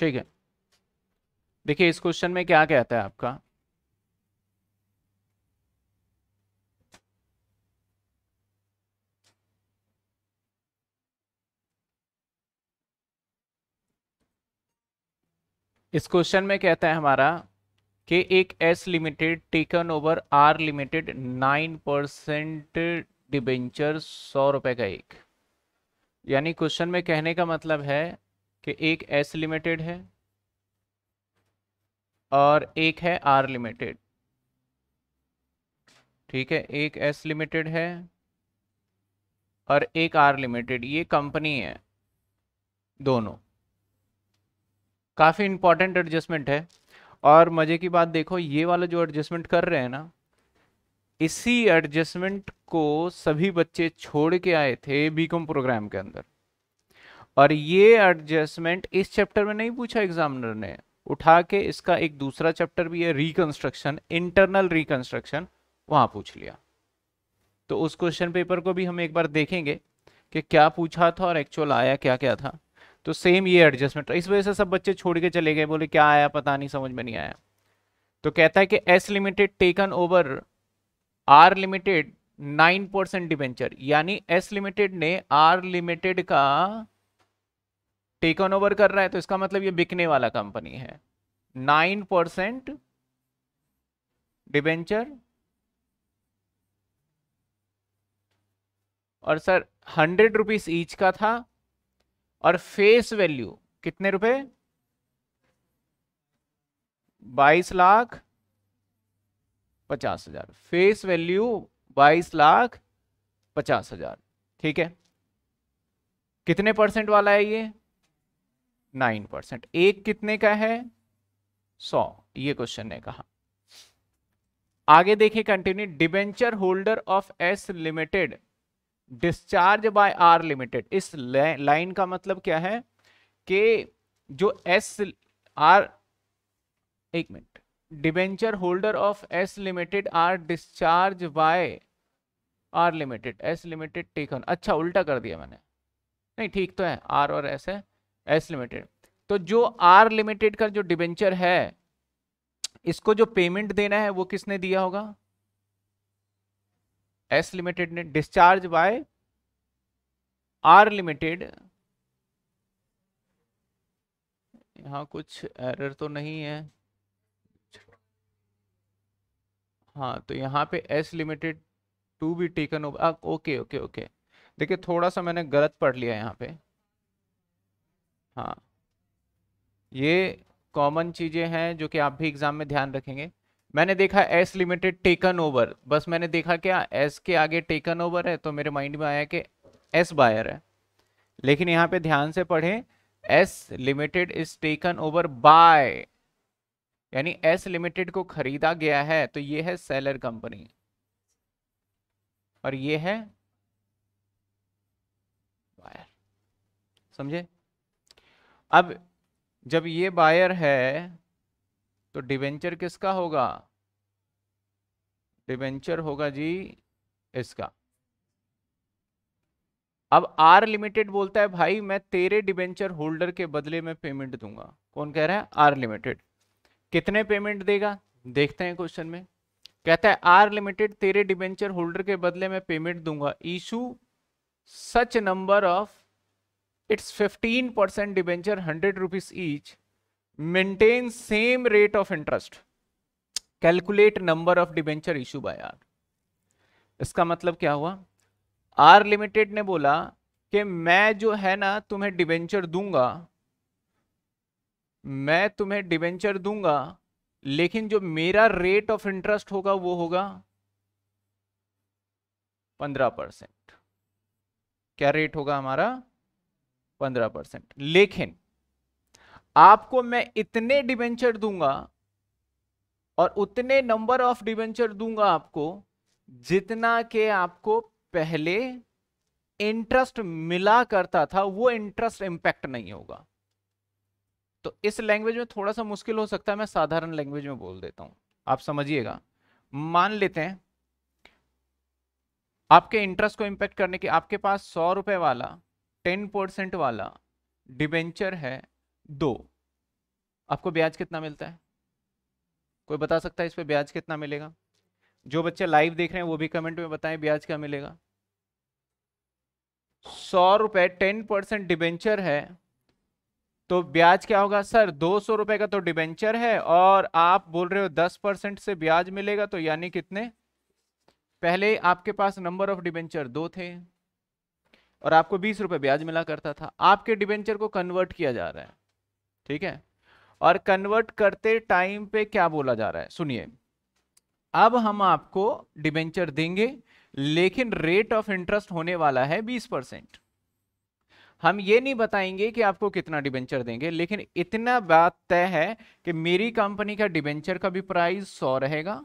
ठीक है देखिए इस क्वेश्चन में क्या कहता है आपका इस क्वेश्चन में कहता है हमारा कि एक S limited taken over R limited nine percent debenture सौ रुपए का एक यानी क्वेश्चन में कहने का मतलब है कि एक एस लिमिटेड है और एक है आर लिमिटेड ठीक है एक एस लिमिटेड है और एक आर लिमिटेड ये कंपनी है दोनों काफ़ी इंपॉर्टेंट एडजस्टमेंट है और मज़े की बात देखो ये वाला जो एडजस्टमेंट कर रहे हैं ना इसी एडजस्टमेंट को सभी बच्चे छोड़ के आए थे बीकॉम प्रोग्राम के अंदर और ये एडजस्टमेंट इस चैप्टर में नहीं पूछा एग्जामिनर ने उठा के इसका एक दूसरा चैप्टर भी है रिकंस्ट्रक्शन इंटरनल रिकंस्ट्रक्शन वहां पूछ लिया तो उस क्वेश्चन पेपर को भी हम एक बार देखेंगे कि क्या पूछा था और एक्चुअल आया क्या क्या था तो सेम ये एडजस्टमेंट इस वजह से सब बच्चे छोड़ के चले गए बोले क्या आया पता नहीं समझ में नहीं आया तो कहता है कि S limited taken over R limited nine percent debenture यानी एस लिमिटेड ने आर लिमिटेड का टेकन ओवर कर रहा है तो इसका मतलब ये बिकने वाला कंपनी है नाइन परसेंट डिबेंचर और सर हंड्रेड रुपीस ईच का था और फेस वैल्यू कितने रुपए बाईस लाख पचास हजार फेस वैल्यू बाईस लाख पचास हजार ठीक है कितने परसेंट वाला है ये नाइन परसेंट एक कितने का है सौ ये क्वेश्चन ने कहा आगे देखिए continue debenture holder of S limited discharge by R limited इस लाइन का मतलब क्या है कि जो एस आर एक minute debenture holder of S limited R discharge by R limited S limited taken अच्छा उल्टा कर दिया मैंने नहीं ठीक तो है आर और एस है एस लिमिटेड तो जो आर लिमिटेड का जो डिबेंचर है इसको जो पेमेंट देना है वो किसने दिया होगा एस लिमिटेड ने डिस्चार्ज बाय आर लिमिटेड यहां कुछ एरर तो नहीं है हाँ तो यहाँ पे S limited to be taken okay okay okay देखिए थोड़ा सा मैंने गलत पढ़ लिया यहाँ पे हाँ ये कॉमन चीज़ें हैं जो कि आप भी एग्जाम में ध्यान रखेंगे मैंने देखा एस लिमिटेड टेकन ओवर बस मैंने देखा क्या एस के आगे टेकन ओवर है तो मेरे माइंड में आया कि एस बायर है लेकिन यहाँ पे ध्यान से पढ़ें S limited is taken over by यानी एस लिमिटेड को खरीदा गया है तो ये है सेलर कंपनी और ये है बायर समझे अब जब ये बायर है तो डिवेंचर किसका होगा डिवेंचर होगा जी इसका अब आर लिमिटेड बोलता है भाई मैं तेरे डिवेंचर होल्डर के बदले में पेमेंट दूंगा कौन कह रहा है आर लिमिटेड कितने पेमेंट देगा देखते हैं क्वेश्चन में कहता है आर लिमिटेड तेरे डिवेंचर होल्डर के बदले में पेमेंट दूंगा issue such number of its 15% debenture 100 rupees each maintain same rate of interest calculate number of debenture issue by r इसका मतलब क्या हुआ आर लिमिटेड ने बोला कि मैं जो है ना तुम्हें डिबेंचर दूंगा मैं तुम्हें डिबेंचर दूंगा लेकिन जो मेरा रेट ऑफ इंटरेस्ट होगा वो होगा पंद्रह परसेंट क्या रेट होगा हमारा पंद्रह परसेंट लेकिन आपको मैं इतने डिबेंचर दूंगा और उतने नंबर ऑफ डिबेंचर दूंगा आपको जितना के आपको पहले इंटरेस्ट मिला करता था वो इंटरेस्ट इंपैक्ट नहीं होगा तो इस लैंग्वेज में थोड़ा सा मुश्किल हो सकता है मैं साधारण लैंग्वेज में बोल देता हूं आप समझिएगा मान लेते हैं आपके इंटरेस्ट को इंपैक्ट करने के आपके पास सौ रुपए वाला टेन परसेंट वाला डिबेंचर है दो आपको ब्याज कितना मिलता है कोई बता सकता है इस पर ब्याज कितना मिलेगा जो बच्चे लाइव देख रहे हैं वो भी कमेंट में बताएं ब्याज क्या मिलेगा सौ रुपये टेन परसेंट डिबेंचर है तो ब्याज क्या होगा सर दो सौ रुपये का तो डिबेंचर है और आप बोल रहे हो दस परसेंट से ब्याज मिलेगा तो यानी कितने पहले आपके पास नंबर ऑफ डिबेंचर दो थे और आपको बीस रुपए ब्याज मिला करता था आपके डिबेंचर को कन्वर्ट किया जा रहा है ठीक है और कन्वर्ट करते टाइम पे क्या बोला जा रहा है सुनिए अब हम आपको डिबेंचर देंगे लेकिन रेट ऑफ इंटरेस्ट होने वाला है बीस परसेंट हम ये नहीं बताएंगे कि आपको कितना डिबेंचर देंगे लेकिन इतना बात तय है कि मेरी कंपनी का डिबेंचर का भी प्राइस सौ रहेगा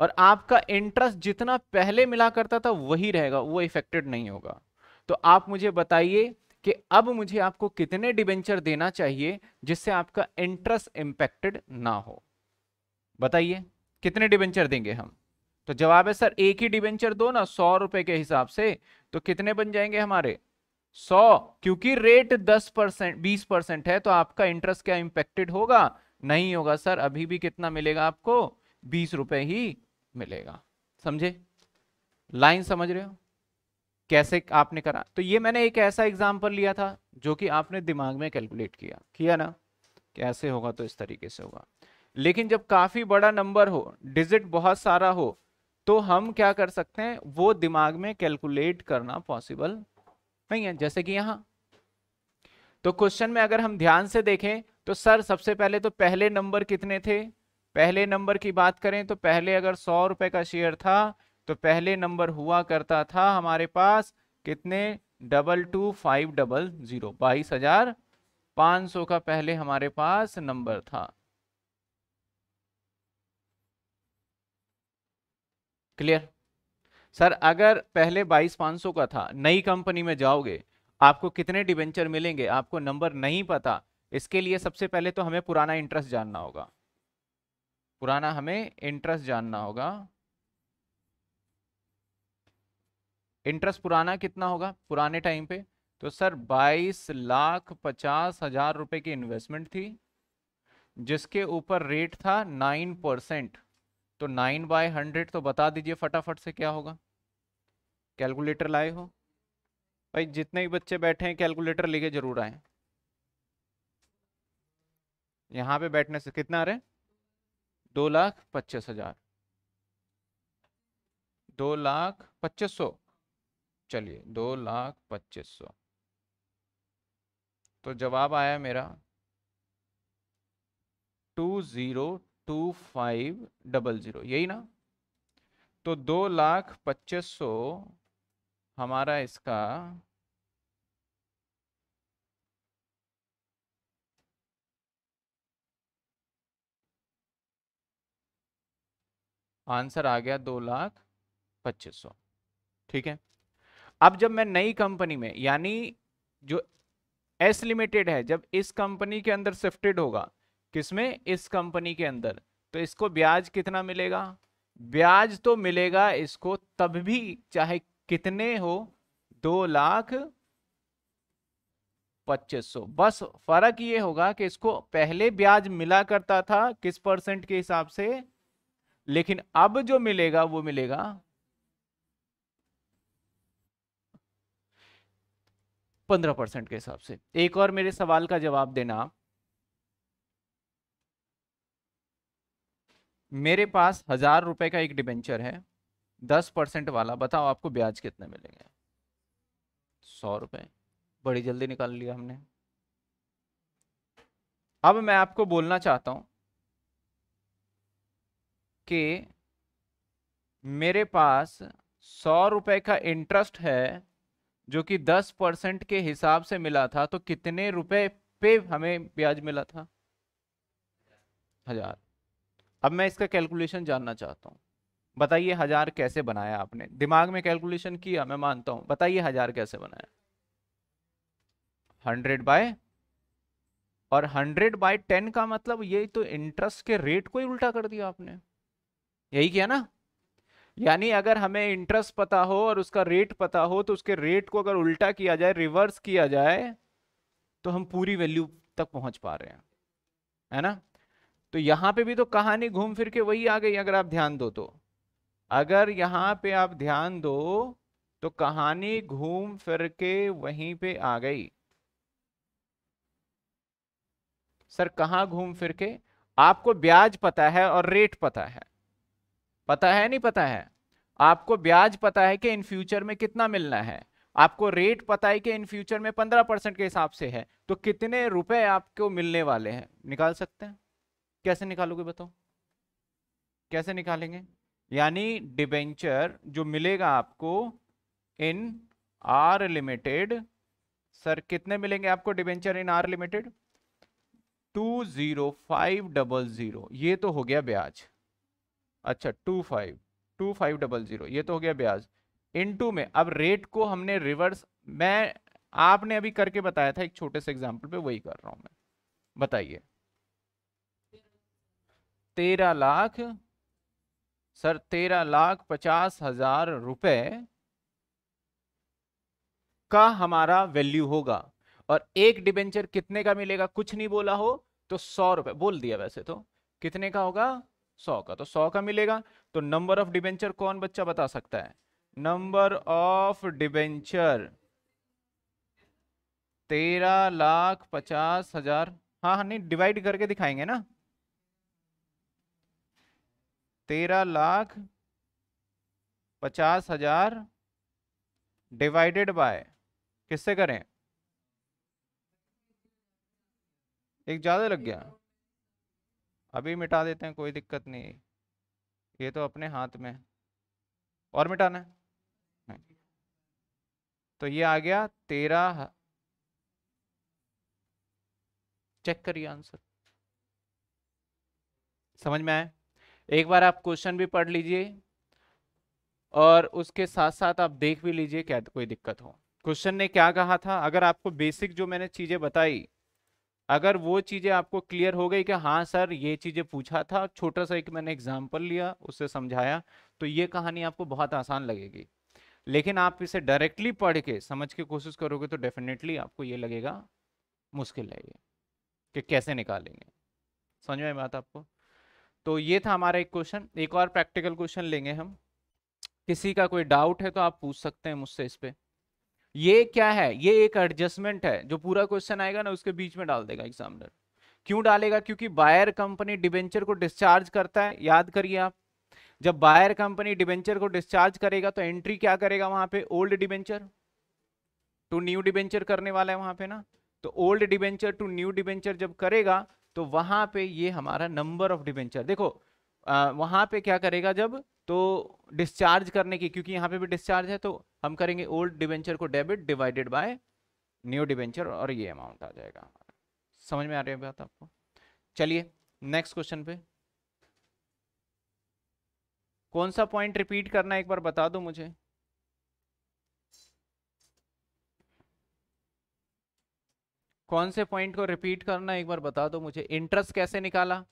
और आपका इंटरेस्ट जितना पहले मिला करता था वही रहेगा वो इफेक्टेड नहीं होगा तो आप मुझे बताइए कि अब मुझे आपको कितने डिबेंचर देना चाहिए जिससे आपका इंटरेस्ट इम्पेक्टेड ना हो बताइए कितने डिबेंचर देंगे हम तो जवाब है सर एक ही डिबेंचर दो ना सौ रुपए के हिसाब से तो कितने बन जाएंगे हमारे सौ क्योंकि रेट दस परसेंट बीस परसेंट है तो आपका इंटरेस्ट क्या इंपेक्टेड होगा नहीं होगा सर अभी भी कितना मिलेगा आपको बीस रुपए ही मिलेगा समझे लाइन समझ रहे हो कैसे आपने करा तो ये मैंने एक ऐसा एग्जाम्पल लिया था जो कि आपने दिमाग में कैलकुलेट किया किया ना कैसे होगा तो इस तरीके से होगा लेकिन जब काफ़ी बड़ा नंबर हो डिजिट बहुत सारा हो तो हम क्या कर सकते हैं वो दिमाग में कैलकुलेट करना पॉसिबल नहीं है जैसे कि यहां तो क्वेश्चन में अगर हम ध्यान से देखें तो सर सबसे पहले तो पहले नंबर कितने थे पहले नंबर की बात करें तो पहले अगर सौ रुपए का शेयर था तो पहले नंबर हुआ करता था हमारे पास कितने double two five double zero बाईस हजार पांच सौ का पहले हमारे पास नंबर था क्लियर सर अगर पहले बाईस पांच सौ का था नई कंपनी में जाओगे आपको कितने डिवेंचर मिलेंगे आपको नंबर नहीं पता इसके लिए सबसे पहले तो हमें पुराना इंटरेस्ट जानना होगा पुराना हमें इंटरेस्ट जानना होगा इंटरेस्ट पुराना कितना होगा पुराने टाइम पे तो सर बाईस लाख पचास हजार रुपए की इन्वेस्टमेंट थी जिसके ऊपर रेट था नाइन परसेंट तो नाइन बाय हंड्रेड तो बता दीजिए फटाफट से क्या होगा कैलकुलेटर लाए हो भाई जितने भी बच्चे बैठे हैं कैलकुलेटर लेके जरूर आए यहाँ पे बैठने से कितना आ रहे दो लाख पच्चीस हजार दो लाख पच्चीस सौ चलिए दो लाख पच्चीस सौ तो जवाब आया मेरा two zero two five double zero यही ना तो दो लाख पच्चीस सौ हमारा इसका आंसर आ गया दो लाख पच्चीस सौ ठीक है अब जब मैं नई कंपनी में यानी जो एस लिमिटेड है जब इस कंपनी के अंदर शिफ्टेड होगा किसमें इस कंपनी के अंदर तो इसको ब्याज कितना मिलेगा ब्याज तो मिलेगा इसको तब भी चाहे कितने हो दो लाख पच्चीस सौ बस फर्क ये होगा कि इसको पहले ब्याज मिला करता था किस परसेंट के हिसाब से लेकिन अब जो मिलेगा वो मिलेगा पंद्रह परसेंट के हिसाब से एक और मेरे सवाल का जवाब देना आप मेरे पास हजार रुपए का एक डिबेंचर है दस परसेंट वाला बताओ आपको ब्याज कितने मिलेंगे सौ रुपए बड़ी जल्दी निकाल लिया हमने अब मैं आपको बोलना चाहता हूं कि मेरे पास सौ रुपये का इंटरेस्ट है जो कि दस परसेंट के हिसाब से मिला था तो कितने रुपए पे हमें ब्याज मिला था हजार अब मैं इसका कैलकुलेशन जानना चाहता हूँ बताइए हजार कैसे बनाया आपने दिमाग में कैलकुलेशन किया मैं मानता हूँ बताइए हजार कैसे बनाया हंड्रेड बाय और हंड्रेड बाय टेन का मतलब ये तो इंटरेस्ट के रेट को ही उल्टा कर दिया आपने यही किया ना यानी अगर हमें इंटरेस्ट पता हो और उसका रेट पता हो तो उसके रेट को अगर उल्टा किया जाए रिवर्स किया जाए तो हम पूरी वैल्यू तक पहुंच पा रहे हैं है ना तो यहां पे भी तो कहानी घूम फिर के वही आ गई अगर आप ध्यान दो तो अगर यहां पे आप ध्यान दो तो कहानी घूम फिर के वहीं पे आ गई सर कहा घूम फिर के आपको ब्याज पता है और रेट पता है पता है नहीं पता है आपको ब्याज पता है कि इन फ्यूचर में कितना मिलना है आपको रेट पता है कि इन फ्यूचर में पंद्रह परसेंट के हिसाब से है तो कितने रुपए आपको मिलने वाले हैं निकाल सकते हैं कैसे निकालोगे बताओ कैसे निकालेंगे यानी डिबेंचर जो मिलेगा आपको इन आर लिमिटेड सर कितने मिलेंगे आपको debenture in R limited two zero five double zero ये तो हो गया ब्याज अच्छा two five two five double zero ये तो हो गया ब्याज इनटू में अब रेट को हमने रिवर्स मैं आपने अभी करके बताया था एक छोटे से एग्जाम्पल पे वही कर रहा हूं मैं बताइए तेरह लाख सर तेरह लाख पचास हजार रुपए का हमारा वैल्यू होगा और एक डिबेंचर कितने का मिलेगा कुछ नहीं बोला हो तो सौ रुपए बोल दिया वैसे तो कितने का होगा सौ का तो सौ का मिलेगा तो नंबर ऑफ डिबेंचर कौन बच्चा बता सकता है नंबर ऑफ डिबेंचर तेरह लाख पचास हजार हाँ हाँ नहीं डिवाइड करके दिखाएंगे ना तेरह लाख पचास हजार डिवाइडेड बाय किससे करें एक ज्यादा लग गया अभी मिटा देते हैं कोई दिक्कत नहीं ये तो अपने हाथ में और मिटाना है तो ये आ गया तेरा चेक करिए आंसर समझ में आए एक बार आप क्वेश्चन भी पढ़ लीजिए और उसके साथ साथ आप देख भी लीजिए क्या कोई दिक्कत हो क्वेश्चन ने क्या कहा था अगर आपको बेसिक जो मैंने चीज़ें बताई अगर वो चीज़ें आपको क्लियर हो गई कि हाँ सर ये चीज़ें पूछा था छोटा सा एक मैंने एग्जाम्पल लिया उससे समझाया तो ये कहानी आपको बहुत आसान लगेगी लेकिन आप इसे डायरेक्टली पढ़ के समझ के कोशिश करोगे तो डेफिनेटली आपको ये लगेगा मुश्किल है ये कि कैसे निकालेंगे समझ में बात आपको तो ये था हमारा एक क्वेश्चन एक और प्रैक्टिकल क्वेश्चन लेंगे हम किसी का कोई डाउट है तो आप पूछ सकते हैं मुझसे इस पर ये क्या है ये एक एडजस्टमेंट है जो पूरा क्वेश्चन आएगा ना उसके बीच में डाल देगा एग्जामिनर क्यों डालेगा क्योंकि बायर कंपनी डिबेंचर को डिस्चार्ज करता है याद करिए आप जब बायर कंपनी डिबेंचर को डिस्चार्ज करेगा तो एंट्री क्या करेगा वहां पे old debenture to new debenture करने वाला है वहां पे ना तो old debenture to new debenture जब करेगा तो वहां पे ये हमारा नंबर ऑफ डिबेंचर देखो आ, वहां पे क्या करेगा जब तो डिस्चार्ज करने की क्योंकि यहाँ पे भी डिस्चार्ज है तो हम करेंगे ओल्ड डिवेंचर को debit divided by new debenture और ये अमाउंट आ जाएगा समझ में आ रही है बात आपको चलिए नेक्स्ट क्वेश्चन पे कौन सा पॉइंट रिपीट करना एक बार बता दो मुझे कौन से पॉइंट को रिपीट करना एक बार बता दो मुझे इंटरेस्ट कैसे निकाला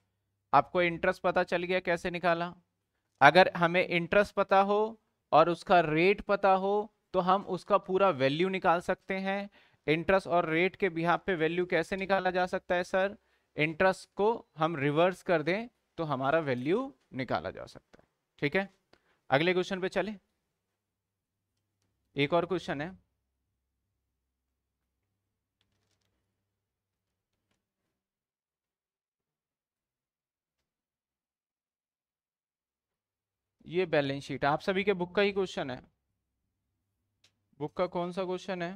आपको इंटरेस्ट पता चल गया कैसे निकाला अगर हमें इंटरेस्ट पता हो और उसका रेट पता हो तो हम उसका पूरा वैल्यू निकाल सकते हैं इंटरेस्ट और रेट के बिहार पे वैल्यू कैसे निकाला जा सकता है सर इंटरेस्ट को हम रिवर्स कर दें तो हमारा वैल्यू निकाला जा सकता है ठीक है अगले क्वेश्चन पे चले एक और क्वेश्चन है ये बैलेंस शीट आप सभी के बुक का ही क्वेश्चन है बुक का कौन सा क्वेश्चन है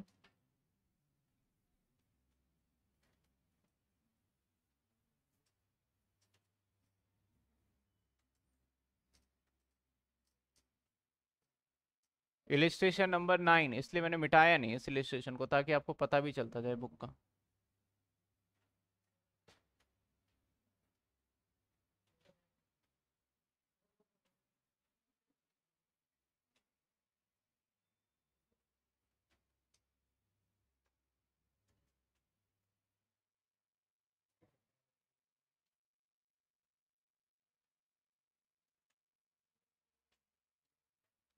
इलिस्ट्रेशन नंबर नाइन इसलिए मैंने मिटाया नहीं इस इलिस्ट्रेशन को ताकि आपको पता भी चलता जाए बुक का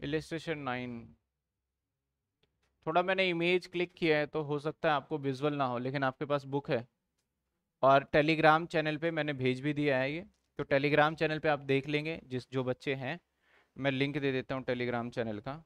इलेस्ट्रेशन नाइन थोड़ा मैंने इमेज क्लिक किया है तो हो सकता है आपको विजुअल ना हो लेकिन आपके पास बुक है और टेलीग्राम चैनल पे मैंने भेज भी दिया है ये तो टेलीग्राम चैनल पे आप देख लेंगे जिस जो बच्चे हैं मैं लिंक दे देता हूँ टेलीग्राम चैनल का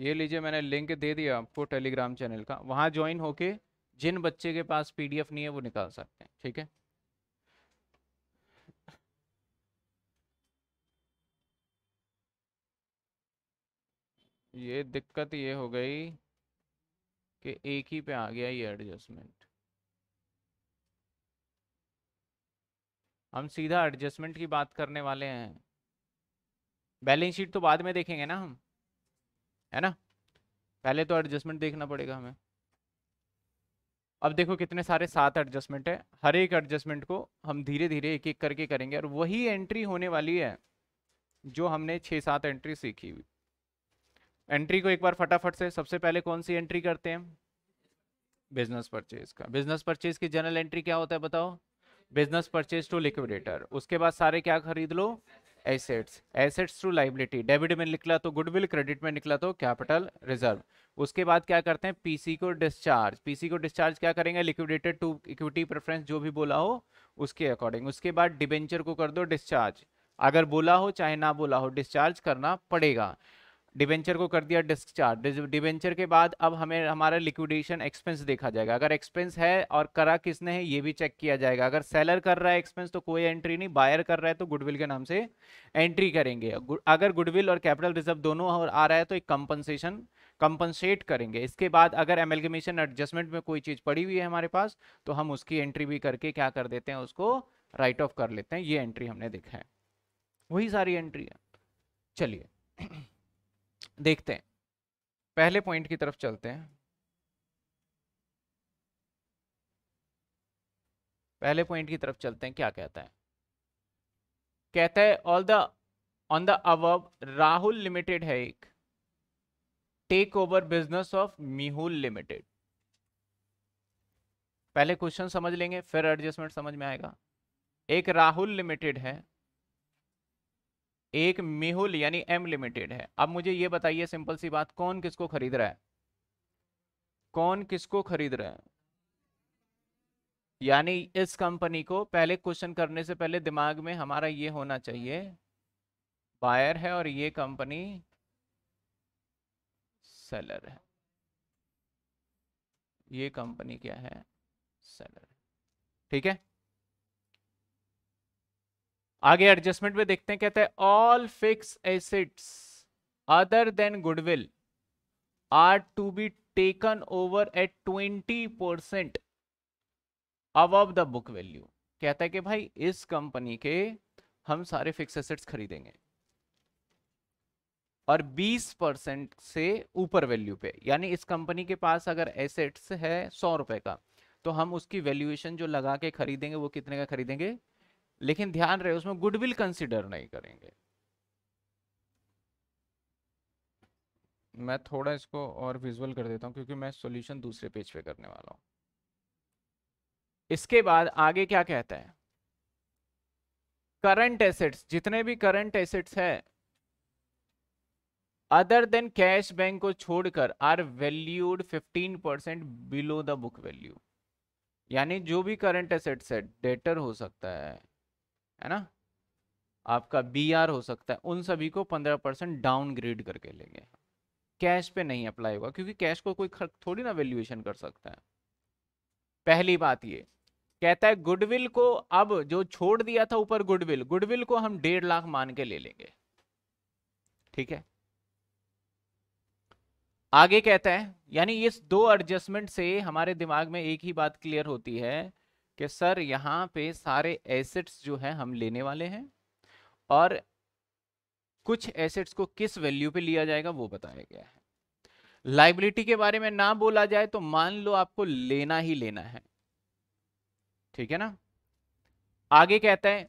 ये लीजिए मैंने लिंक दे दिया आपको टेलीग्राम चैनल का वहाँ ज्वाइन होके जिन बच्चे के पास पीडीएफ नहीं है वो निकाल सकते हैं ठीक है ये दिक्कत ये हो गई कि एक ही पे आ गया ये एडजस्टमेंट हम सीधा एडजस्टमेंट की बात करने वाले हैं बैलेंस शीट तो बाद में देखेंगे ना हम है ना पहले तो एडजस्टमेंट देखना पड़ेगा हमें अब देखो कितने सारे सात एडजस्टमेंट है हर एक एडजस्टमेंट को हम धीरे धीरे एक एक करके करेंगे और वही एंट्री होने वाली है जो हमने छः सात एंट्री सीखी हुई एंट्री को एक बार फटाफट से सबसे पहले कौन सी एंट्री करते हैं बिजनेस परचेज का बिजनेस परचेज की जनरल एंट्री क्या होता है बताओ बिजनेस परचेज टू लिक्विडेटर उसके बाद सारे क्या खरीद लो assets assets through liability debit में निकला तो गुडविल क्रेडिट में निकला तो कैपिटल रिजर्व उसके बाद क्या करते हैं पीसी को डिस्चार्ज पीसी को डिस्चार्ज क्या करेंगे लिक्विडेटेड टू इक्विटी प्रेफरेंस जो भी बोला हो उसके अकॉर्डिंग उसके बाद डिबेंचर को कर दो डिस्चार्ज अगर बोला हो चाहे ना बोला हो डिस्चार्ज करना पड़ेगा डिवेंचर को कर दिया डिस्चार्ज डिवेंचर के बाद अब हमें हमारा लिक्विडेशन एक्सपेंस देखा जाएगा अगर एक्सपेंस है और करा किसने है ये भी चेक किया जाएगा अगर सेलर कर रहा है एक्सपेंस तो कोई एंट्री नहीं बायर कर रहा है तो गुडविल के नाम से एंट्री करेंगे अगर गुडविल और कैपिटल रिजर्व दोनों और आ रहा है तो एक कंपनसेशन कंपनसेट करेंगे इसके बाद अगर एमेलगमेशन एडजस्टमेंट में कोई चीज़ पड़ी हुई है हमारे पास तो हम उसकी एंट्री भी करके क्या कर देते हैं उसको राइट ऑफ कर लेते हैं ये एंट्री हमने देखा है वही सारी एंट्री है चलिए देखते हैं पहले पॉइंट की तरफ चलते हैं पहले पॉइंट की तरफ चलते हैं क्या कहता है कहता है all the on the above Rahul limited है एक take over business of Mihul limited पहले क्वेश्चन समझ लेंगे फिर एडजस्टमेंट समझ में आएगा एक राहुल लिमिटेड है एक मेहुल यानी एम लिमिटेड है अब मुझे ये बताइए सिंपल सी बात कौन किसको खरीद रहा है कौन किसको खरीद रहा है यानी इस कंपनी को पहले क्वेश्चन करने से पहले दिमाग में हमारा ये होना चाहिए बायर है और ये कंपनी सेलर है ये कंपनी क्या है सेलर ठीक है आगे एडजस्टमेंट में देखते हैं कहते हैं all fixed assets other than goodwill are to be taken over at twenty percent above the book value कहता है कि भाई इस कंपनी के हम सारे फिक्स एसेट्स खरीदेंगे और 20 परसेंट से ऊपर वैल्यू पे यानी इस कंपनी के पास अगर एसेट्स है सौ रुपए का तो हम उसकी वैल्यूएशन जो लगा के खरीदेंगे वो कितने का खरीदेंगे लेकिन ध्यान रहे उसमें गुडविल कंसिडर नहीं करेंगे मैं थोड़ा इसको और विजुअल कर देता हूं क्योंकि मैं सॉल्यूशन दूसरे पेज पे करने वाला हूं इसके बाद आगे क्या कहता है करंट एसेट्स जितने भी करंट एसेट्स है अदर देन कैश बैंक को छोड़कर are valued 15 percent below the book value यानी जो भी करंट एसेट्स है डेटर हो सकता है है ना आपका बी आर हो सकता है उन सभी को पंद्रह परसेंट डाउनग्रेड करके लेंगे कैश पे नहीं अप्लाई होगा क्योंकि कैश को कोई थोड़ी ना वैल्यूएशन कर सकता है पहली बात ये कहता है गुडविल को अब जो छोड़ दिया था ऊपर गुडविल गुडविल को हम डेढ़ लाख मान के ले लेंगे ठीक है आगे कहता है यानी इस दो एडजस्टमेंट से हमारे दिमाग में एक ही बात क्लियर होती है कि सर यहाँ पे सारे एसेट्स जो है हम लेने वाले हैं और कुछ एसेट्स को किस वैल्यू पे लिया जाएगा वो बताया गया है लाइबिलिटी के बारे में ना बोला जाए तो मान लो आपको लेना ही लेना है ठीक है ना आगे कहता है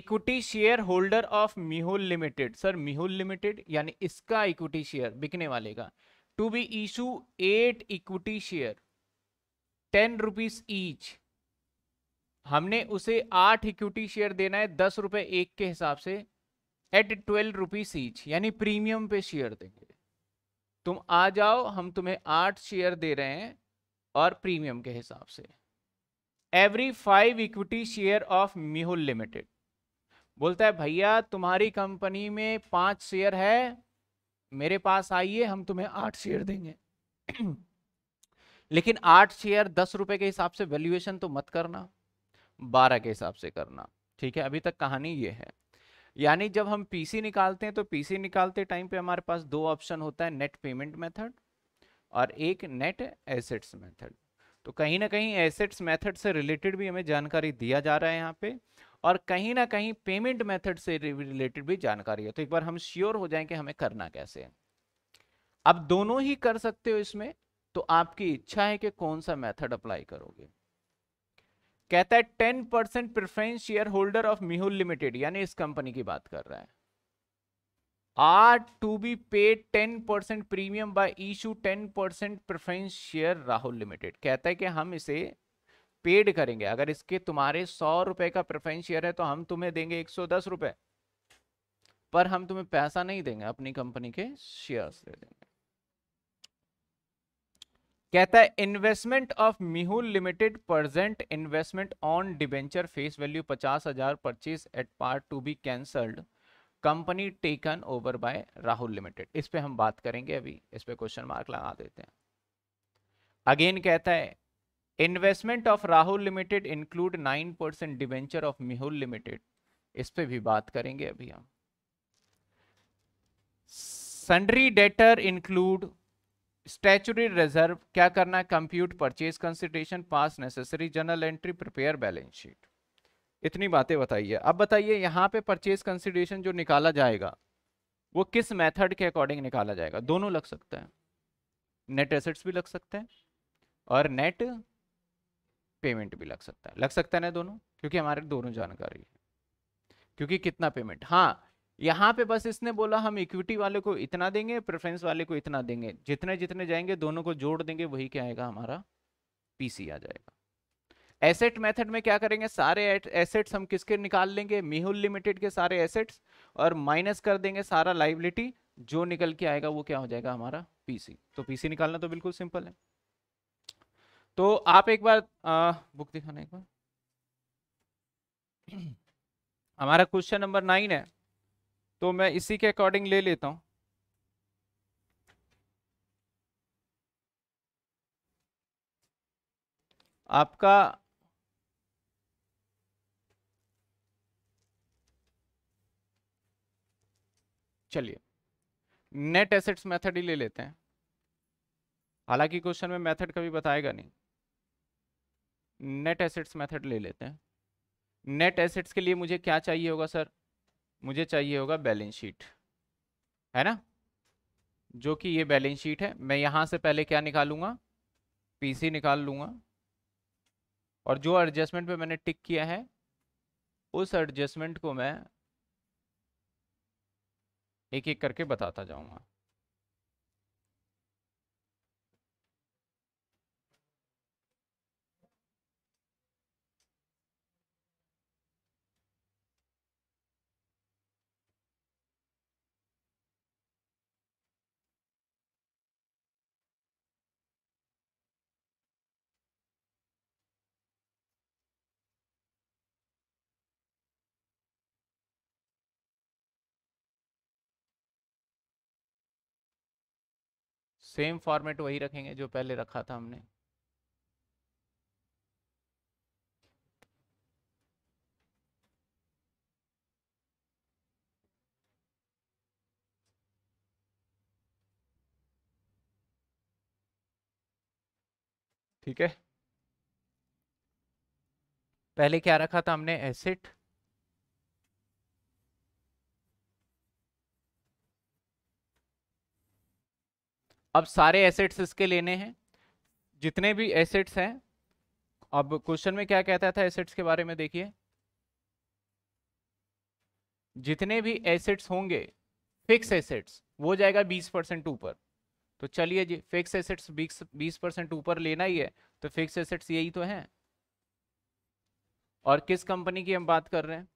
equity share holder of Mihul limited sir Mihul limited यानी इसका इक्विटी शेयर बिकने वाले का to be issue at equity share ten rupees each हमने उसे आठ इक्विटी शेयर देना है दस रुपये एक के हिसाब से एट ट्वेल्व रुपीज ईच यानी प्रीमियम पे शेयर देंगे तुम आ जाओ हम तुम्हें आठ शेयर दे रहे हैं और प्रीमियम के हिसाब से every five equity share of Mihul limited बोलता है भैया तुम्हारी कंपनी में पांच शेयर है मेरे पास आइए हम तुम्हें आठ शेयर देंगे लेकिन आठ शेयर दस रुपए के हिसाब से वैल्यूएशन तो मत करना बारह के हिसाब से करना ठीक है अभी तक कहानी ये है यानी जब हम पीसी निकालते हैं तो पीसी निकालते टाइम पे हमारे पास दो ऑप्शन होता है नेट पेमेंट मेथड और एक नेट एसेट्स मेथड तो कहीं ना कहीं एसेट्स मेथड से रिलेटेड भी हमें जानकारी दिया जा रहा है यहाँ पे और कहीं ना कहीं पेमेंट मेथड से रिलेटेड भी जानकारी है तो एक बार हम श्योर हो जाए कि हमें करना कैसे है अब दोनों ही कर सकते हो इसमें तो आपकी इच्छा है कि कौन सा मेथड अप्लाई करोगे कहता है ten percent preference share holder of Mihul limited यानी इस कंपनी की बात कर रहा है are to be pay ten percent premium by issue ten percent preference share Rahul limited कहता है कि हम इसे पेड करेंगे अगर इसके तुम्हारे सौ रुपए का प्रिफरेंस शेयर है तो हम तुम्हें देंगे एक सौ दस रुपए पर हम तुम्हें पैसा नहीं देंगे अपनी कंपनी के शेयर्स दे देंगे कहता है investment of Mihul limited present investment on debenture face value पचास हजार purchase at part to be cancelled company taken over by Rahul limited इस पे हम बात करेंगे अभी इस पे क्वेश्चन मार्क लगा देते हैं अगेन कहता है investment of Rahul limited include nine percent debenture of Mihul limited इस पे भी बात करेंगे अभी हम sundry debtor include statutory reserve क्या करना है compute purchase consideration pass necessary journal entry prepare balance sheet इतनी बातें बताइए अब बताइए यहाँ पे परचेज कंसिडरेशन जो निकाला जाएगा वो किस मेथड के अकॉर्डिंग निकाला जाएगा दोनों लग सकता है नेट एसेट्स भी लग सकते हैं और नेट पेमेंट भी लग सकता है लग सकता है ना दोनों क्योंकि हमारे दोनों जानकारी है क्योंकि कितना पेमेंट हाँ यहाँ पे बस इसने बोला हम इक्विटी वाले को इतना देंगे प्रेफरेंस वाले को इतना देंगे जितने जितने जाएंगे दोनों को जोड़ देंगे वही क्या आएगा हमारा पीसी आ जाएगा एसेट मेथड में क्या करेंगे सारे एसेट्स हम किसके निकाल लेंगे मेहुल लिमिटेड के सारे एसेट्स और माइनस कर देंगे सारा लाइबिलिटी जो निकल के आएगा वो क्या हो जाएगा हमारा पीसी तो पीसी निकालना तो बिल्कुल सिंपल है तो आप एक बार आ, बुक दिखाना एक बार हमारा क्वेश्चन नंबर नाइन है तो मैं इसी के अकॉर्डिंग ले लेता हूं आपका चलिए नेट एसेट्स मेथड ही ले लेते हैं हालांकि क्वेश्चन में मेथड कभी बताएगा नहीं नेट एसेट्स मेथड ले लेते हैं नेट एसेट्स के लिए मुझे क्या चाहिए होगा सर मुझे चाहिए होगा बैलेंस शीट है ना जो कि ये बैलेंस शीट है मैं यहाँ से पहले क्या निकालूंगा पीसी निकाल लूँगा और जो एडजस्टमेंट पे मैंने टिक किया है उस एडजस्टमेंट को मैं एक एक करके बताता जाऊँगा सेम फॉर्मेट वही रखेंगे जो पहले रखा था हमने ठीक है पहले क्या रखा था हमने एसिड अब सारे एसेट्स इसके लेने हैं जितने भी एसेट्स हैं अब क्वेश्चन में क्या कहता था एसेट्स के बारे में देखिए जितने भी एसेट्स होंगे फिक्स एसेट्स वो जाएगा बीस परसेंट ऊपर तो चलिए जी फिक्स एसेट्स बीस परसेंट ऊपर लेना ही है तो फिक्स एसेट्स यही तो हैं और किस कंपनी की हम बात कर रहे हैं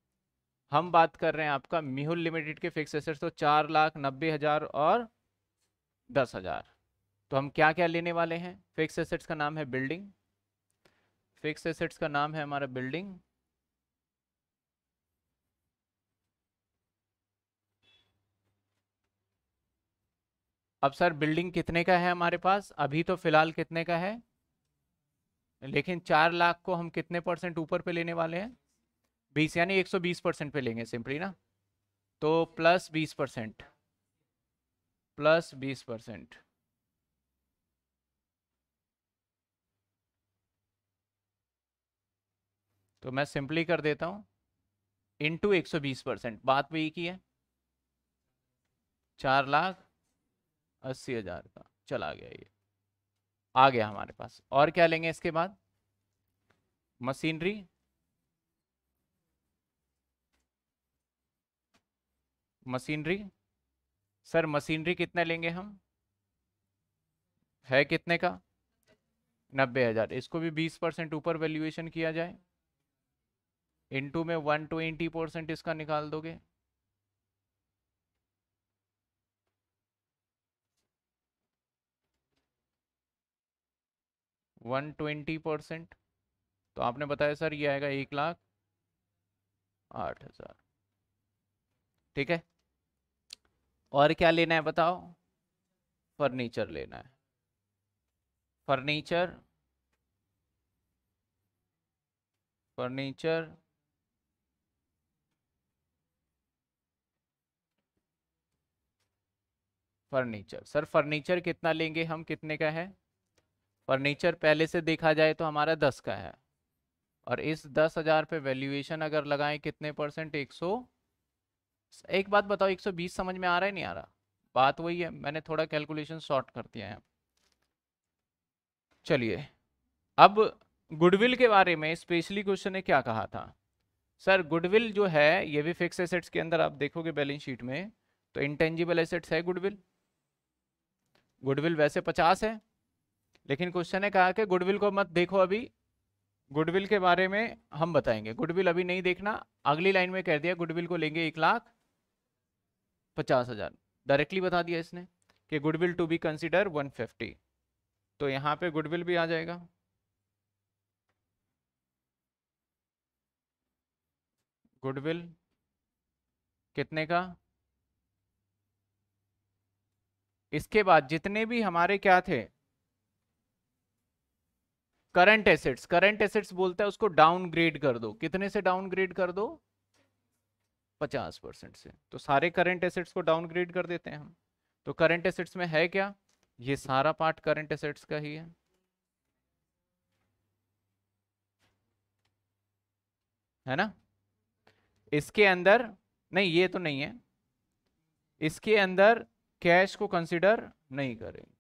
हम बात कर रहे हैं आपका मिहुल लिमिटेड के फिक्स एसेट्स तो चार लाख नब्बे हजार और दस हज़ार तो हम क्या क्या लेने वाले हैं फिक्स एसेट्स का नाम है बिल्डिंग फिक्स एसेट्स का नाम है हमारा बिल्डिंग अब सर बिल्डिंग कितने का है हमारे पास अभी तो फिलहाल कितने का है लेकिन चार लाख को हम कितने परसेंट ऊपर पे लेने वाले हैं बीस यानी एक सौ बीस परसेंट पे लेंगे सिंपली ना तो प्लस बीस परसेंट प्लस बीस परसेंट तो मैं सिंपली कर देता हूं इंटू एक सौ बीस परसेंट बात भी की है चार लाख अस्सी हजार का चला गया ये आ गया हमारे पास और क्या लेंगे इसके बाद मशीनरी मशीनरी सर मशीनरी कितने लेंगे हम है कितने का नब्बे हज़ार इसको भी बीस परसेंट ऊपर वैल्यूएशन किया जाए इनटू में वन ट्वेंटी परसेंट इसका निकाल दोगे वन ट्वेंटी परसेंट तो आपने बताया सर ये आएगा एक लाख आठ हज़ार ठीक है और क्या लेना है बताओ फर्नीचर लेना है furniture furniture furniture sir furniture कितना लेंगे हम कितने का है फर्नीचर पहले से देखा जाए तो हमारा दस का है और इस दस हजार पे वैल्यूएशन अगर लगाएं कितने परसेंट एक सौ एक बात बताओ 120 समझ में आ रहा है नहीं आ रहा बात वही है मैंने थोड़ा कैलकुलेशन शॉर्ट कर दिया है चलिए अब गुडविल के बारे में स्पेशली क्वेश्चन ने क्या कहा था सर गुडविल जो है ये भी फिक्स एसेट्स के अंदर आप देखोगे बैलेंस शीट में तो इंटेंजिबल एसेट्स है गुडविल गुडविल वैसे पचास है लेकिन क्वेश्चन ने कहा कि गुडविल को मत देखो अभी गुडविल के बारे में हम बताएंगे गुडविल अभी नहीं देखना अगली लाइन में कह दिया गुडविल को लेंगे एक लाख पचास हज़ार डायरेक्टली बता दिया इसने कि goodwill to be consider one fifty तो यहाँ पे गुडविल भी आ जाएगा गुडविल कितने का इसके बाद जितने भी हमारे क्या थे करंट एसेट्स करंट एसेट्स बोलता है उसको डाउनग्रेड कर दो कितने से डाउनग्रेड कर दो पचास परसेंट से तो सारे करेंट एसेट्स को डाउनग्रेड कर देते हैं हम तो करेंट एसेट्स में है क्या ये सारा पार्ट करेंट एसेट्स का ही है है ना इसके अंदर नहीं ये तो नहीं है इसके अंदर कैश को कंसिडर नहीं करेंगे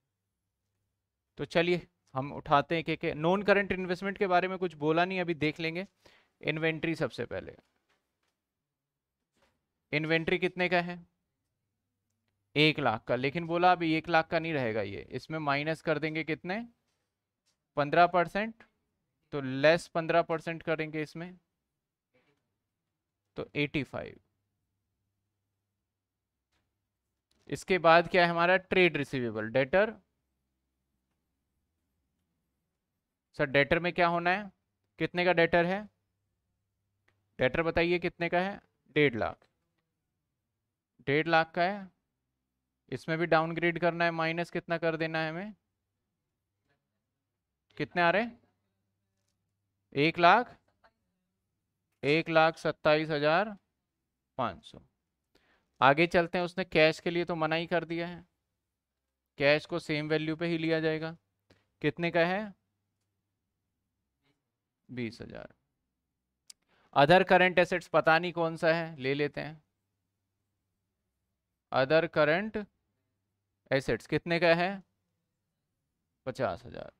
तो चलिए हम उठाते हैं कि नॉन करंट इन्वेस्टमेंट के बारे में कुछ बोला नहीं अभी देख लेंगे इन्वेंट्री सबसे पहले इन्वेंट्री कितने का है एक लाख का लेकिन बोला अभी एक लाख का नहीं रहेगा ये इसमें माइनस कर देंगे कितने पंद्रह परसेंट तो लेस पंद्रह परसेंट करेंगे इसमें तो एटी फाइव इसके बाद क्या है हमारा trade receivable debtor sir debtor में क्या होना है कितने का डेटर है डेटर बताइए कितने का है डेढ़ लाख डेढ़ लाख का है इसमें भी डाउनग्रेड करना है माइनस कितना कर देना है हमें कितने आ रहे एक लाख एक लाख सत्ताईस हजार पाँच सौ आगे चलते हैं उसने कैश के लिए तो मना ही कर दिया है कैश को सेम वैल्यू पे ही लिया जाएगा कितने का है बीस हजार अदर करंट एसेट्स पता नहीं कौन सा है ले लेते हैं अदर करंट एसेट्स कितने का है पचास हजार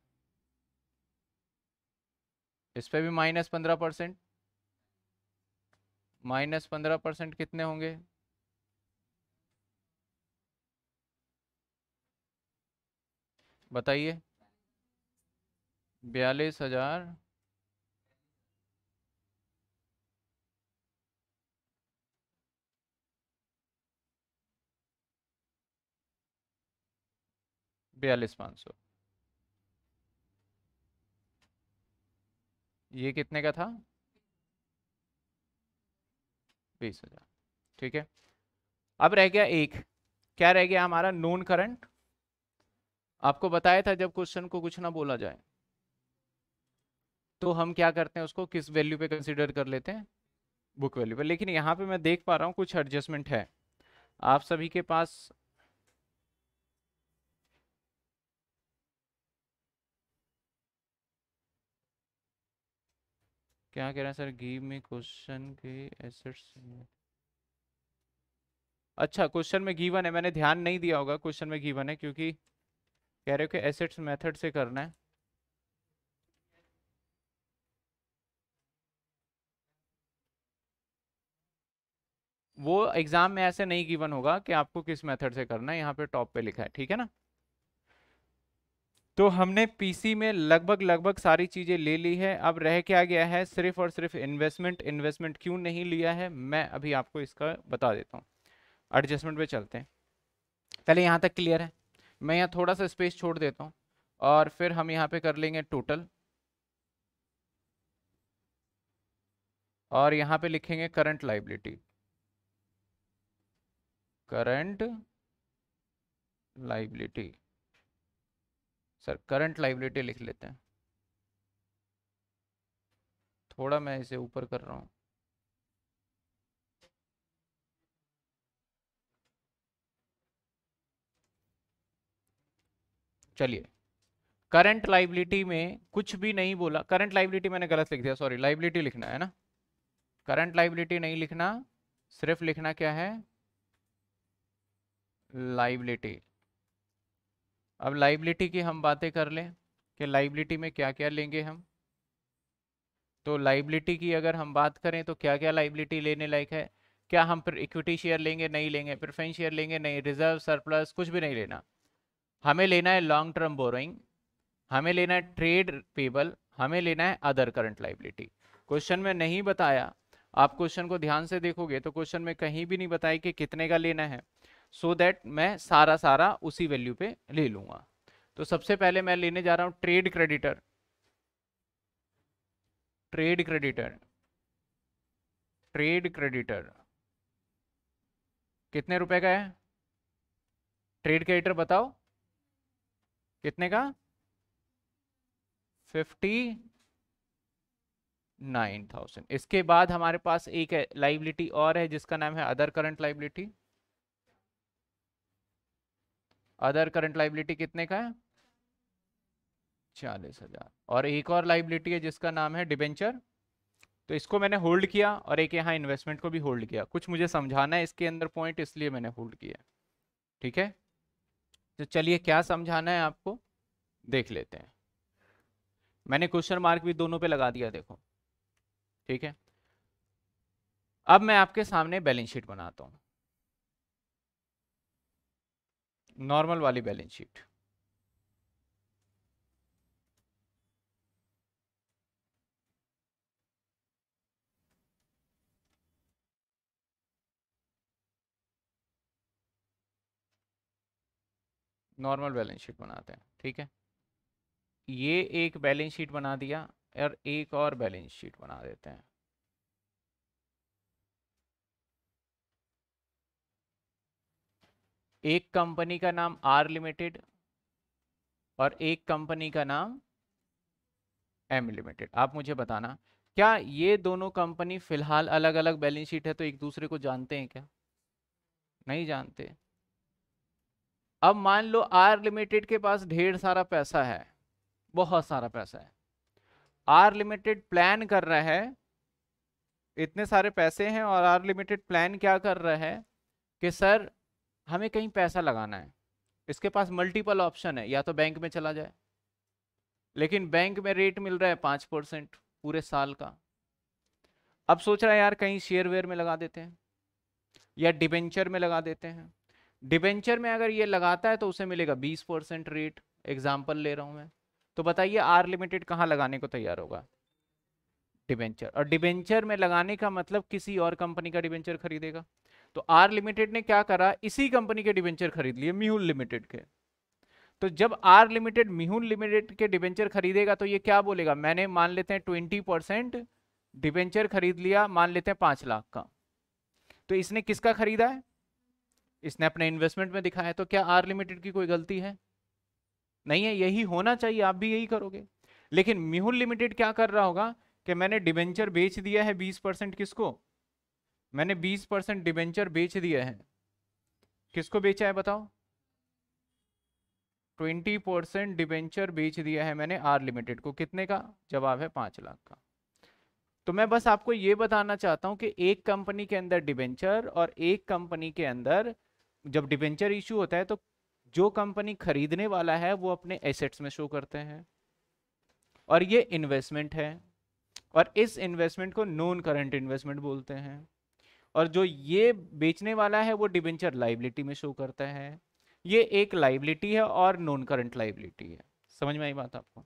इस पर भी माइनस पंद्रह परसेंट माइनस पंद्रह परसेंट कितने होंगे बताइए बयालीस हजार बयालीस पाँच सौ ये कितने का था बीस हजार ठीक है अब रह गया एक क्या रह गया हमारा नोन करंट आपको बताया था जब क्वेश्चन को कुछ ना बोला जाए तो हम क्या करते हैं उसको किस वैल्यू पे कंसिडर कर लेते हैं बुक वैल्यू पे लेकिन यहाँ पे मैं देख पा रहा हूँ कुछ एडजस्टमेंट है आप सभी के पास क्या कह रहे हैं सर घी में क्वेश्चन के एसेट्स अच्छा क्वेश्चन में गीवन है मैंने ध्यान नहीं दिया होगा क्वेश्चन में गीवन है क्योंकि कह रहे हो कि एसेट्स मेथड से करना है वो एग्जाम में ऐसे नहीं गिवन होगा कि आपको किस मेथड से करना है यहाँ पे टॉप पे लिखा है ठीक है ना तो हमने पीसी में लगभग लगभग सारी चीज़ें ले ली है अब रह क्या गया है सिर्फ और सिर्फ इन्वेस्टमेंट इन्वेस्टमेंट क्यों नहीं लिया है मैं अभी आपको इसका बता देता हूँ एडजस्टमेंट पे चलते हैं पहले यहाँ तक क्लियर है मैं यहाँ थोड़ा सा स्पेस छोड़ देता हूँ और फिर हम यहाँ पे कर लेंगे टोटल और यहाँ पे लिखेंगे current liability current liability sir current liability लिख लेते हैं थोड़ा मैं इसे ऊपर कर रहा हूँ चलिए करंट लाइबिलिटी में कुछ भी नहीं बोला करंट लाइबिलिटी मैंने गलत लिख दिया सॉरी लाइबिलिटी लिखना है ना करंट लाइबिलिटी नहीं लिखना सिर्फ लिखना क्या है लाइबिलिटी अब लाइबिलिटी की हम बातें कर लें कि लाइबिलिटी में क्या क्या लेंगे हम तो लाइबिलिटी की अगर हम बात करें तो क्या क्या लाइबिलिटी लेने लायक है क्या हम फिर इक्विटी शेयर लेंगे नहीं लेंगे प्रिफ्रेंस शेयर लेंगे नहीं रिजर्व सरप्लस कुछ भी नहीं लेना हमें लेना है लॉन्ग टर्म बोरोइंग हमें लेना है ट्रेड पेबल हमें लेना है अदर करंट लाइबिलिटी क्वेश्चन में नहीं बताया आप क्वेश्चन को ध्यान से देखोगे तो क्वेश्चन में कहीं भी नहीं बताया कि कितने का लेना है सो so दैट मैं सारा सारा उसी वैल्यू पे ले लूंगा तो सबसे पहले मैं लेने जा रहा हूं trade creditor trade creditor trade creditor कितने रुपए का है ट्रेड क्रेडिटर बताओ कितने का फिफ्टी नाइन थाउजेंड इसके बाद हमारे पास एक लाइबिलिटी और है जिसका नाम है other current liability other current liability कितने का है चालीस हजार और एक और लाइबिलिटी है जिसका नाम है डिबेंचर तो इसको मैंने होल्ड किया और एक यहाँ इन्वेस्टमेंट को भी होल्ड किया कुछ मुझे समझाना है इसके अंदर पॉइंट इसलिए मैंने होल्ड किया ठीक है तो चलिए क्या समझाना है आपको देख लेते हैं मैंने क्वेश्चन मार्क भी दोनों पे लगा दिया देखो ठीक है अब मैं आपके सामने बैलेंस शीट बनाता हूँ नॉर्मल वाली balance sheet normal balance sheet बनाते हैं ठीक है ये एक बैलेंस शीट बना दिया और एक और बैलेंस शीट बना देते हैं एक कंपनी का नाम आर लिमिटेड और एक कंपनी का नाम एम लिमिटेड आप मुझे बताना क्या ये दोनों कंपनी फिलहाल अलग अलग बैलेंस शीट है तो एक दूसरे को जानते हैं क्या नहीं जानते अब मान लो आर लिमिटेड के पास ढेर सारा पैसा है बहुत सारा पैसा है आर लिमिटेड प्लान कर रहा है इतने सारे पैसे हैं और आर लिमिटेड प्लान क्या कर रहा है कि सर हमें कहीं पैसा लगाना है इसके पास मल्टीपल ऑप्शन है या तो बैंक में चला जाए लेकिन बैंक में रेट मिल रहा है पाँच परसेंट पूरे साल का अब सोच रहा है यार कहीं शेयर वेयर में लगा देते हैं या डिबेंचर में लगा देते हैं डिबेंचर में अगर ये लगाता है तो उसे मिलेगा बीस परसेंट रेट एग्जाम्पल ले रहा हूँ मैं तो बताइए आर लिमिटेड कहाँ लगाने को तैयार होगा डिबेंचर और डिबेंचर में लगाने का मतलब किसी और कंपनी का डिबेंचर खरीदेगा तो आर लिमिटेड ने क्या करा इसी कंपनी के डिवेंचर खरीद लिए मिहुल लिमिटेड के तो जब आर लिमिटेड मिहुल लिमिटेड के डिवेंचर खरीदेगा तो ये क्या बोलेगा मैंने मान लेते हैं ट्वेंटी परसेंट डिवेंचर खरीद लिया मान लेते हैं पांच लाख का तो इसने किसका खरीदा है इसने अपने इन्वेस्टमेंट में दिखाया तो क्या आर लिमिटेड की कोई गलती है नहीं है यही होना चाहिए आप भी यही करोगे लेकिन मिहुल लिमिटेड क्या कर रहा होगा कि मैंने डिवेंचर बेच दिया है बीस परसेंट किसको मैंने 20 परसेंट डिबेंचर बेच दिए हैं किसको बेचा है बताओ 20 परसेंट डिबेंचर बेच दिया है मैंने आर लिमिटेड को कितने का जवाब है पांच लाख का तो मैं बस आपको ये बताना चाहता हूं कि एक कंपनी के अंदर डिबेंचर और एक कंपनी के अंदर जब डिबेंचर इशू होता है तो जो कंपनी खरीदने वाला है वो अपने एसेट्स में शो करते हैं और ये इन्वेस्टमेंट है और इस इन्वेस्टमेंट को नॉन करंट इन्वेस्टमेंट बोलते हैं और जो ये बेचने वाला है वो डिबेंचर लाइबिलिटी में शो करता है ये एक लाइबिलिटी है और नॉन करंट लाइबिलिटी है समझ में आई बात आपको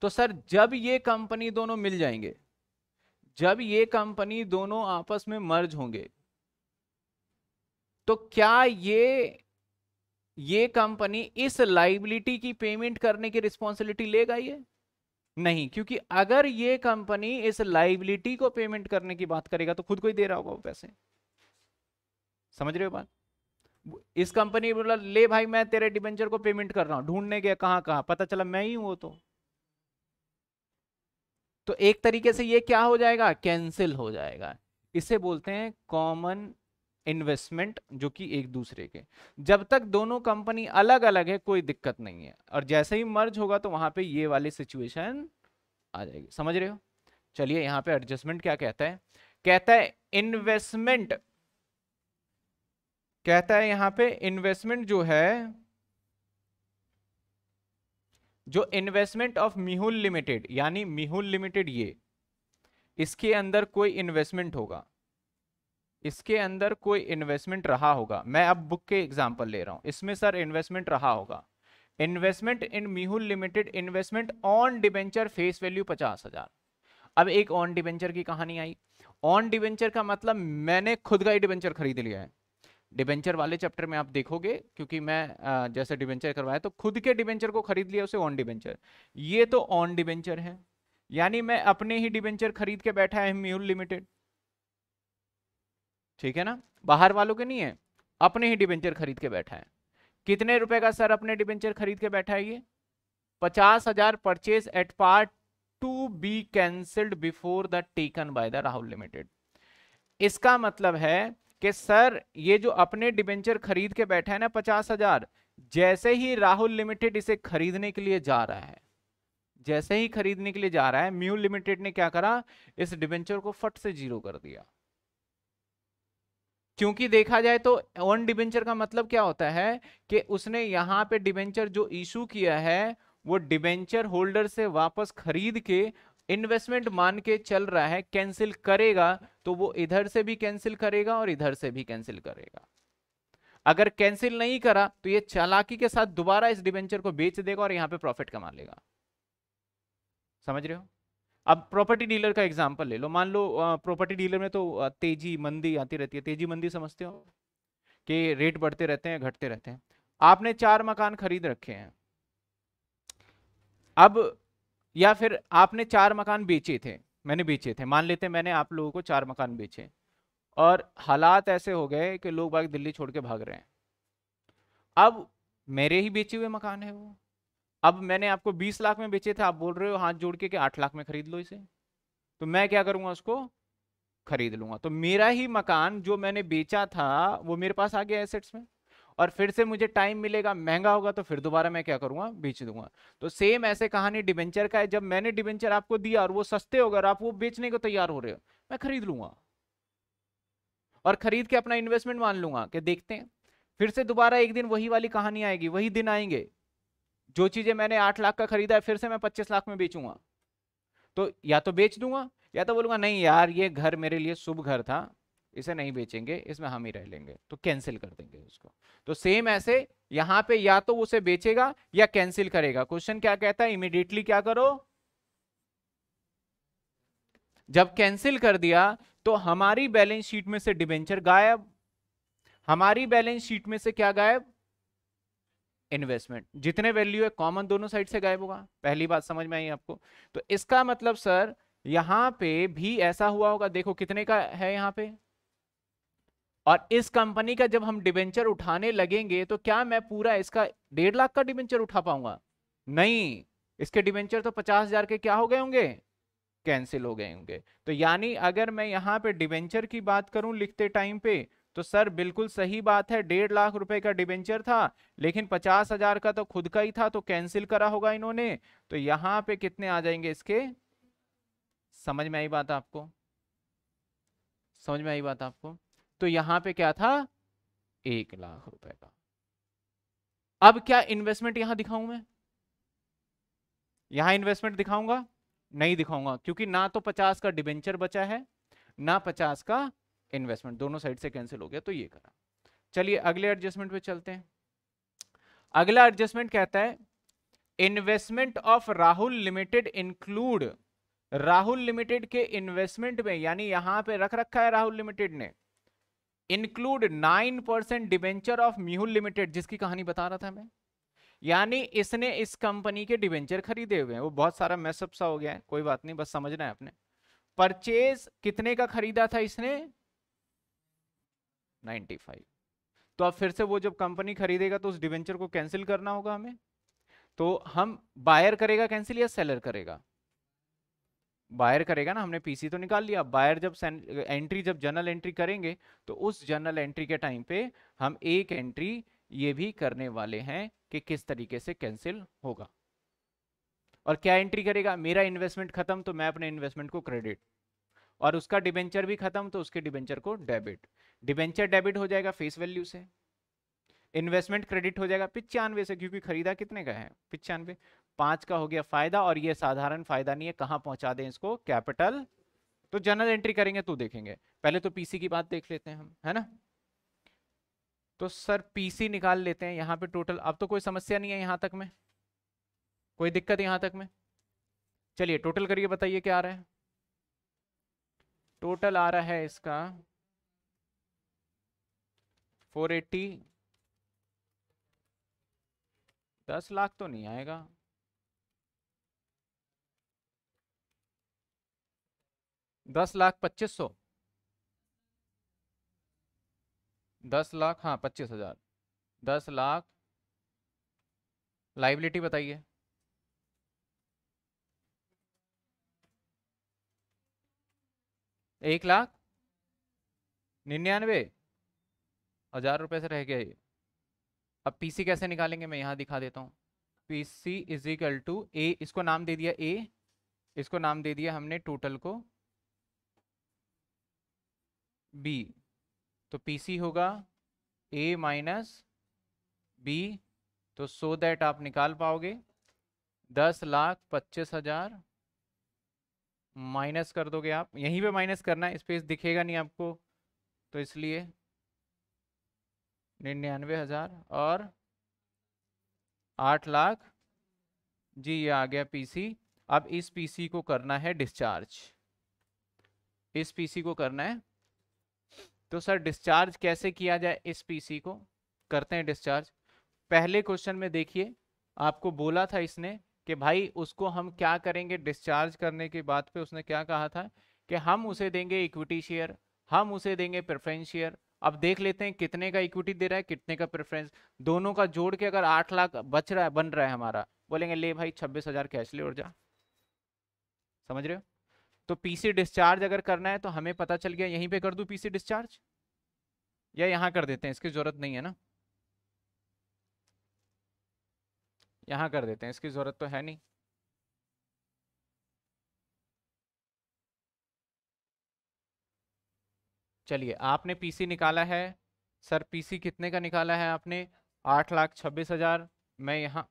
तो सर जब ये कंपनी दोनों मिल जाएंगे जब ये कंपनी दोनों आपस में मर्ज होंगे तो क्या ये ये कंपनी इस लाइबिलिटी की पेमेंट करने की रिस्पॉन्सिबिलिटी लेगा ये नहीं क्योंकि अगर ये कंपनी इस लाइबिलिटी को पेमेंट करने की बात करेगा तो खुद को ही दे रहा होगा वो पैसे समझ रहे हो बात इस कंपनी बोला ले भाई मैं तेरे डिबेंचर को पेमेंट कर रहा हूं ढूंढने गया कहां कहां पता चला मैं ही हूं वो तो तो एक तरीके से ये क्या हो जाएगा कैंसिल हो जाएगा इसे बोलते हैं कॉमन इन्वेस्टमेंट जो कि एक दूसरे के जब तक दोनों कंपनी अलग अलग है कोई दिक्कत नहीं है और जैसे ही मर्ज होगा तो वहां पे ये वाली सिचुएशन आ जाएगी समझ रहे हो चलिए यहां पे एडजस्टमेंट क्या कहता है कहता है इन्वेस्टमेंट कहता है यहां पे इन्वेस्टमेंट जो है जो इन्वेस्टमेंट ऑफ मिहुल लिमिटेड यानी मिहुल लिमिटेड ये इसके अंदर कोई इन्वेस्टमेंट होगा इसके अंदर कोई इन्वेस्टमेंट रहा होगा मैं अब बुक के एग्जाम्पल ले रहा हूँ इसमें सर इन्वेस्टमेंट रहा होगा investment in Mihul limited investment on debenture face value पचास हजार अब एक ऑन डिवेंचर की कहानी आई ऑन डिवेंचर का मतलब मैंने खुद का ही डिवेंचर खरीद लिया है डिवेंचर वाले चैप्टर में आप देखोगे क्योंकि मैं जैसे डिवेंचर करवाया तो खुद के डिवेंचर को खरीद लिया उसे ऑन डिवेंचर ये तो ऑन डिवेंचर है यानी मैं अपने ही डिवेंचर खरीद के बैठा है म्यूल लिमिटेड ठीक है ना बाहर वालों के नहीं है अपने ही डिबेंचर खरीद के बैठा है कितने रुपए का सर अपने डिबेंचर खरीद के बैठा है ये पचास हजार purchase at part to be cancelled before the taken by the Rahul limited इसका मतलब है कि सर ये जो अपने डिबेंचर खरीद के बैठा है ना पचास हजार जैसे ही राहुल लिमिटेड इसे खरीदने के लिए जा रहा है जैसे ही खरीदने के लिए जा रहा है म्यू लिमिटेड ने क्या करा इस डिबेंचर को फट से जीरो कर दिया क्योंकि देखा जाए तो ऑन डिबेंचर का मतलब क्या होता है कि उसने यहाँ पे डिबेंचर जो इशू किया है वो डिबेंचर होल्डर से वापस खरीद के इन्वेस्टमेंट मान के चल रहा है कैंसिल करेगा तो वो इधर से भी कैंसिल करेगा और इधर से भी कैंसिल करेगा अगर कैंसिल नहीं करा तो ये चालाकी के साथ दोबारा इस डिबेंचर को बेच देगा और यहाँ पे प्रॉफिट कमा लेगा समझ रहे हो अब प्रॉपर्टी डीलर का एग्जाम्पल ले लो मान लो प्रॉपर्टी डीलर में तो तेजी मंदी आती रहती है तेजी मंदी समझते हो कि रेट बढ़ते रहते हैं घटते रहते हैं आपने चार मकान खरीद रखे हैं अब या फिर आपने चार मकान बेचे थे मैंने बेचे थे मान लेते मैंने आप लोगों को चार मकान बेचे और हालात ऐसे हो गए कि लोग बाग दिल्ली छोड़ के भाग रहे हैं अब मेरे ही बेचे हुए मकान है वो अब मैंने आपको बीस लाख में बेचे थे आप बोल रहे हो हाथ जोड़ के कि आठ लाख में खरीद लो इसे तो मैं क्या करूंगा उसको खरीद लूंगा तो मेरा ही मकान जो मैंने बेचा था वो मेरे पास आ गया एसेट्स में और फिर से मुझे टाइम मिलेगा महंगा होगा तो फिर दोबारा मैं क्या करूंगा बेच दूंगा तो सेम ऐसे कहानी डिबेंचर का है जब मैंने डिबेंचर आपको दिया और वो सस्ते हो गए और आप वो बेचने को तैयार हो रहे हो मैं खरीद लूंगा और खरीद के अपना इन्वेस्टमेंट मान लूंगा कि देखते हैं फिर से दोबारा एक दिन वही वाली कहानी आएगी वही दिन आएंगे जो चीज़ें मैंने आठ लाख का खरीदा है फिर से मैं पच्चीस लाख में बेचूंगा तो या तो बेच दूंगा या तो बोलूंगा नहीं यार ये घर मेरे लिए शुभ घर था इसे नहीं बेचेंगे इसमें हम ही रह लेंगे तो कैंसिल कर देंगे उसको तो सेम ऐसे यहां पे या तो उसे बेचेगा या कैंसिल करेगा क्वेश्चन क्या कहता है इमिडिएटली क्या करो जब कैंसिल कर दिया तो हमारी बैलेंस शीट में से डिबेंचर गायब हमारी बैलेंस शीट में से क्या गायब इन्वेस्टमेंट जितने वैल्यू है कॉमन दोनों साइड से गायब होगा पहली बात समझ में आई आपको तो इसका मतलब सर यहां पे भी ऐसा हुआ होगा देखो कितने का है यहां पे और इस कंपनी का जब हम डिबेंचर उठाने लगेंगे तो क्या मैं पूरा इसका डेढ़ लाख का डिबेंचर उठा पाऊंगा नहीं इसके डिबेंचर तो पचास हजार के क्या हो गए होंगे कैंसिल हो गए होंगे तो यानी अगर मैं यहां पे डिबेंचर की बात करूं लिखते टाइम पे तो सर बिल्कुल सही बात है डेढ़ लाख रुपए का डिबेंचर था लेकिन पचास हजार का तो खुद का ही था तो कैंसिल करा होगा इन्होंने तो यहां पे कितने आ जाएंगे इसके समझ में आई बात आपको समझ में आई बात आपको तो यहां पे क्या था एक लाख रुपए का अब क्या इन्वेस्टमेंट यहां दिखाऊं मैं यहां इन्वेस्टमेंट दिखाऊंगा नहीं दिखाऊंगा क्योंकि ना तो पचास का डिबेंचर बचा है ना पचास का इन्वेस्टमेंट दोनों साइड से कैंसिल हो गया तो ये करा चलिए अगले एडजस्टमेंट पे चलते हैं अगला एडजस्टमेंट कहता है investment of Rahul limited include Rahul limited के इन्वेस्टमेंट में यानी यहां पे रख रखा है राहुल लिमिटेड ने include nine percent debenture of Mihul limited जिसकी कहानी बता रहा था मैं यानी इसने इस कंपनी के डिवेंचर खरीदे हुए हैं वो बहुत सारा मैसअप सा हो गया है कोई बात नहीं बस समझना है आपने परचेज कितने का खरीदा था इसने 95 तो अब फिर से वो जब कंपनी खरीदेगा तो उस डिवेंचर को कैंसिल करना होगा हमें तो हम बायर करेगा कैंसिल या सेलर करेगा बायर करेगा ना हमने पीसी तो निकाल लिया बायर जब एंट्री जब जनरल एंट्री करेंगे तो उस जनरल एंट्री के टाइम पे हम एक एंट्री ये भी करने वाले हैं कि किस तरीके से कैंसिल होगा और क्या एंट्री करेगा मेरा इन्वेस्टमेंट खत्म तो मैं अपने इन्वेस्टमेंट को क्रेडिट और उसका डिबेंचर भी खत्म तो उसके डिबेंचर को डेबिट डिबेंचर डेबिट हो जाएगा फेस वैल्यू से इन्वेस्टमेंट क्रेडिट हो जाएगा पिचानवे से क्योंकि खरीदा कितने का है पिचानवे पांच का हो गया फायदा और ये साधारण फायदा नहीं है कहां पहुंचा दें इसको कैपिटल तो जनरल एंट्री करेंगे तो देखेंगे पहले तो पीसी की बात देख लेते हैं हम है ना तो सर पीसी निकाल लेते हैं यहाँ पे टोटल अब तो कोई समस्या नहीं है यहां तक में कोई दिक्कत यहाँ तक में चलिए टोटल करिए बताइए क्या आ रहा है टोटल आ रहा है इसका 480 दस लाख तो नहीं आएगा दस लाख पच्चीस सौ दस लाख हाँ पच्चीस हजार दस लाख लाइबिलिटी बताइए एक लाख निन्यानवे हजार रुपये से रह गया ये अब पीसी कैसे निकालेंगे मैं यहाँ दिखा देता हूँ PC is equal to A इसको नाम दे दिया ए इसको नाम दे दिया हमने टोटल को बी तो पीसी होगा ए माइनस बी तो सो so दैट आप निकाल पाओगे दस लाख पच्चीस हजार माइनस कर दोगे आप यहीं पे माइनस करना है स्पेस दिखेगा नहीं आपको तो इसलिए निन्यानवे हज़ार और आठ लाख जी ये आ गया पीसी अब इस पीसी को करना है डिस्चार्ज इस पीसी को करना है तो सर डिस्चार्ज कैसे किया जाए इस पीसी को करते हैं डिस्चार्ज पहले क्वेश्चन में देखिए आपको बोला था इसने कि भाई उसको हम क्या करेंगे डिस्चार्ज करने की बात पे उसने क्या कहा था कि हम उसे देंगे इक्विटी शेयर हम उसे देंगे प्रेफरेंस शेयर अब देख लेते हैं कितने का इक्विटी दे रहा है कितने का प्रेफरेंस दोनों का जोड़ के अगर आठ लाख बच रहा है बन रहा है हमारा बोलेंगे ले भाई छब्बीस हजार कैश ले और जा समझ रहे हो तो पीसी डिस्चार्ज अगर करना है तो हमें पता चल गया यहीं पे कर दूं पीसी डिस्चार्ज या यहाँ कर देते हैं इसकी जरूरत नहीं है ना यहाँ कर देते हैं इसकी ज़रूरत तो है नहीं चलिए आपने पीसी निकाला है सर पीसी कितने का निकाला है आपने आठ लाख छब्बीस हज़ार मैं यहाँ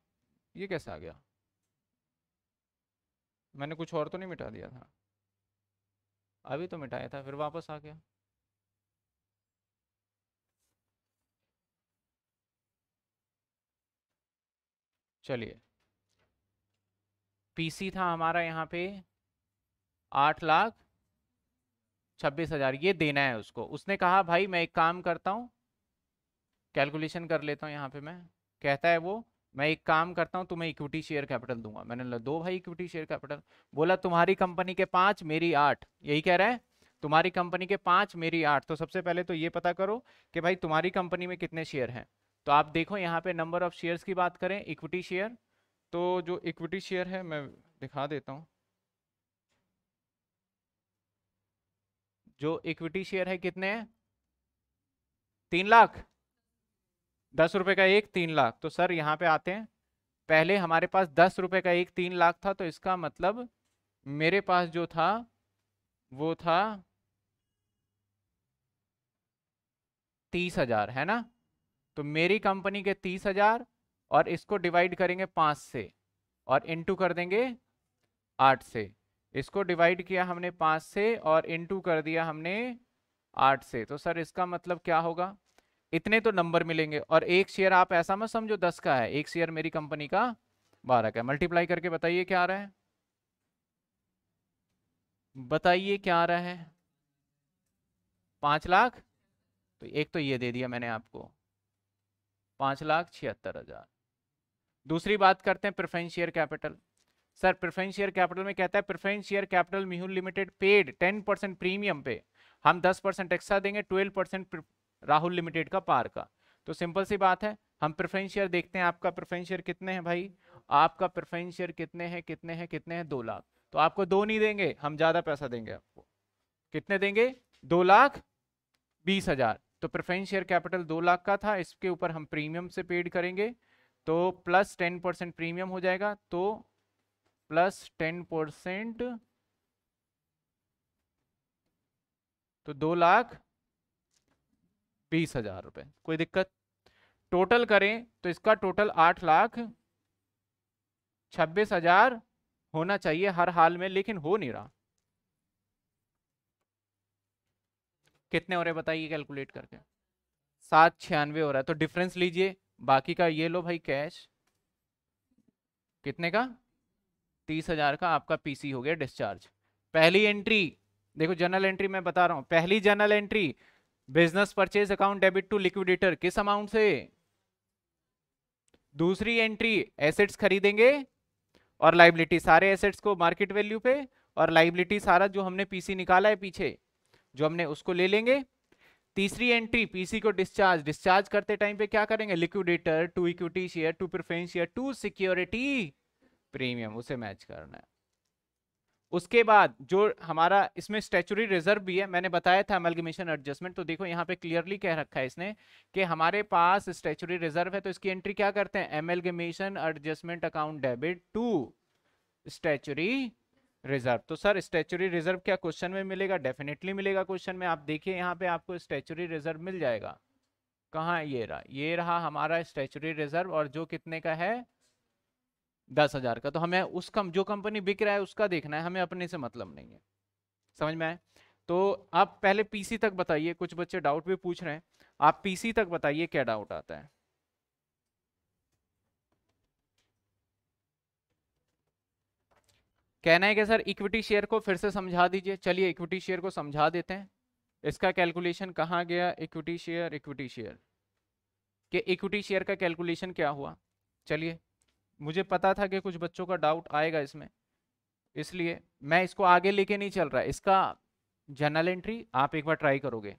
ये कैसे आ गया मैंने कुछ और तो नहीं मिटा दिया था अभी तो मिटाया था फिर वापस आ गया चलिए पीसी था हमारा यहाँ पे आठ लाख छब्बीस हजार ये देना है उसको उसने कहा भाई मैं एक काम करता हूँ कैलकुलेशन कर लेता हूँ यहाँ पे मैं कहता है वो मैं एक काम करता हूँ तुम्हें इक्विटी शेयर कैपिटल दूंगा मैंने बोला दो भाई इक्विटी शेयर कैपिटल बोला तुम्हारी कंपनी के पाँच मेरी आठ यही कह रहा है तुम्हारी कंपनी के पाँच मेरी आठ तो सबसे पहले तो ये पता करो कि भाई तुम्हारी कंपनी में कितने शेयर हैं तो आप देखो यहाँ पे नंबर ऑफ शेयर्स की बात करें इक्विटी शेयर तो जो इक्विटी शेयर है मैं दिखा देता हूँ जो इक्विटी शेयर है कितने हैं तीन लाख दस रुपए का एक तीन लाख तो सर यहाँ पे आते हैं पहले हमारे पास दस रुपए का एक तीन लाख था तो इसका मतलब मेरे पास जो था वो था तीस हजार है ना तो मेरी कंपनी के तीस हजार और इसको डिवाइड करेंगे पाँच से और इनटू कर देंगे आठ से इसको डिवाइड किया हमने पाँच से और इनटू कर दिया हमने आठ से तो सर इसका मतलब क्या होगा इतने तो नंबर मिलेंगे और एक शेयर आप ऐसा मत समझो दस का है एक शेयर मेरी कंपनी का बारह का मल्टीप्लाई करके बताइए क्या आ रहा है बताइए क्या आ रहा है पाँच लाख तो एक तो ये दे दिया मैंने आपको पाँच लाख छिहत्तर हज़ार दूसरी बात करते हैं preference share capital sir preference share capital में कहता है preference share capital Mihul limited paid ten percent premium पे हम दस परसेंट एक्स्ट्रा देंगे ट्वेल्व परसेंट राहुल लिमिटेड का पार का तो सिंपल सी बात है हम प्रेफरेंस शेयर देखते हैं आपका प्रेफरेंस शेयर कितने हैं भाई आपका प्रेफरेंस शेयर कितने हैं कितने हैं कितने हैं दो लाख तो आपको दो नहीं देंगे हम ज़्यादा पैसा देंगे आपको कितने देंगे दो लाख बीस हज़ार तो प्रेफरेंस शेयर कैपिटल दो लाख का था इसके ऊपर हम प्रीमियम से पेड करेंगे तो प्लस टेन परसेंट प्रीमियम हो जाएगा तो प्लस टेन परसेंट तो दो लाख बीस हजार रुपए कोई दिक्कत टोटल करें तो इसका टोटल आठ लाख छब्बीस हजार होना चाहिए हर हाल में लेकिन हो नहीं रहा कितने हो रहे बताइए कैलकुलेट करके सात छियानवे हो रहा है तो डिफरेंस लीजिए बाकी का ये लो भाई कैश कितने का तीस हजार का आपका पीसी हो गया डिस्चार्ज पहली एंट्री देखो जनरल एंट्री मैं बता रहा हूँ पहली journal entry business purchase account debit to liquidator किस अमाउंट से दूसरी एंट्री एसेट्स खरीदेंगे और लाइबिलिटी सारे एसेट्स को मार्केट वैल्यू पे और लाइबिलिटी सारा जो हमने पीसी निकाला है पीछे जो हमने उसको ले लेंगे तीसरी एंट्री पीसी को डिस्चार्ज डिस्चार्ज करते टाइम पे क्या करेंगे liquidator to equity share to preference share to security premium उसे मैच करना है उसके बाद जो हमारा इसमें स्टेचुरी रिजर्व भी है मैंने बताया था अमलगमेशन एडजस्टमेंट तो देखो यहाँ पे क्लियरली कह रखा है इसने कि हमारे पास स्टेचुरी रिजर्व है तो इसकी एंट्री क्या करते हैं amalgamation adjustment account debit to statutory reserve तो सर स्टेचुरी रिजर्व क्या क्वेश्चन में मिलेगा डेफिनेटली मिलेगा क्वेश्चन में आप देखिए यहाँ पे आपको स्टेचुरी रिजर्व मिल जाएगा कहाँ ये रहा ये रहा हमारा स्टेचुरी रिजर्व और जो कितने का है दस हजार का तो हमें उस कम जो कंपनी बिक रहा है उसका देखना है हमें अपने से मतलब नहीं है समझ में आए तो आप पहले पीसी तक बताइए कुछ बच्चे डाउट भी पूछ रहे हैं आप पीसी तक बताइए क्या डाउट आता है कहना है कि सर इक्विटी शेयर को फिर से समझा दीजिए चलिए इक्विटी शेयर को समझा देते हैं इसका कैलकुलेशन कहाँ गया इक्विटी शेयर इक्विटी शेयर कि इक्विटी शेयर का कैलकुलेशन क्या हुआ चलिए मुझे पता था कि कुछ बच्चों का डाउट आएगा इसमें इसलिए मैं इसको आगे लेके नहीं चल रहा इसका जर्नल एंट्री आप एक बार ट्राई करोगे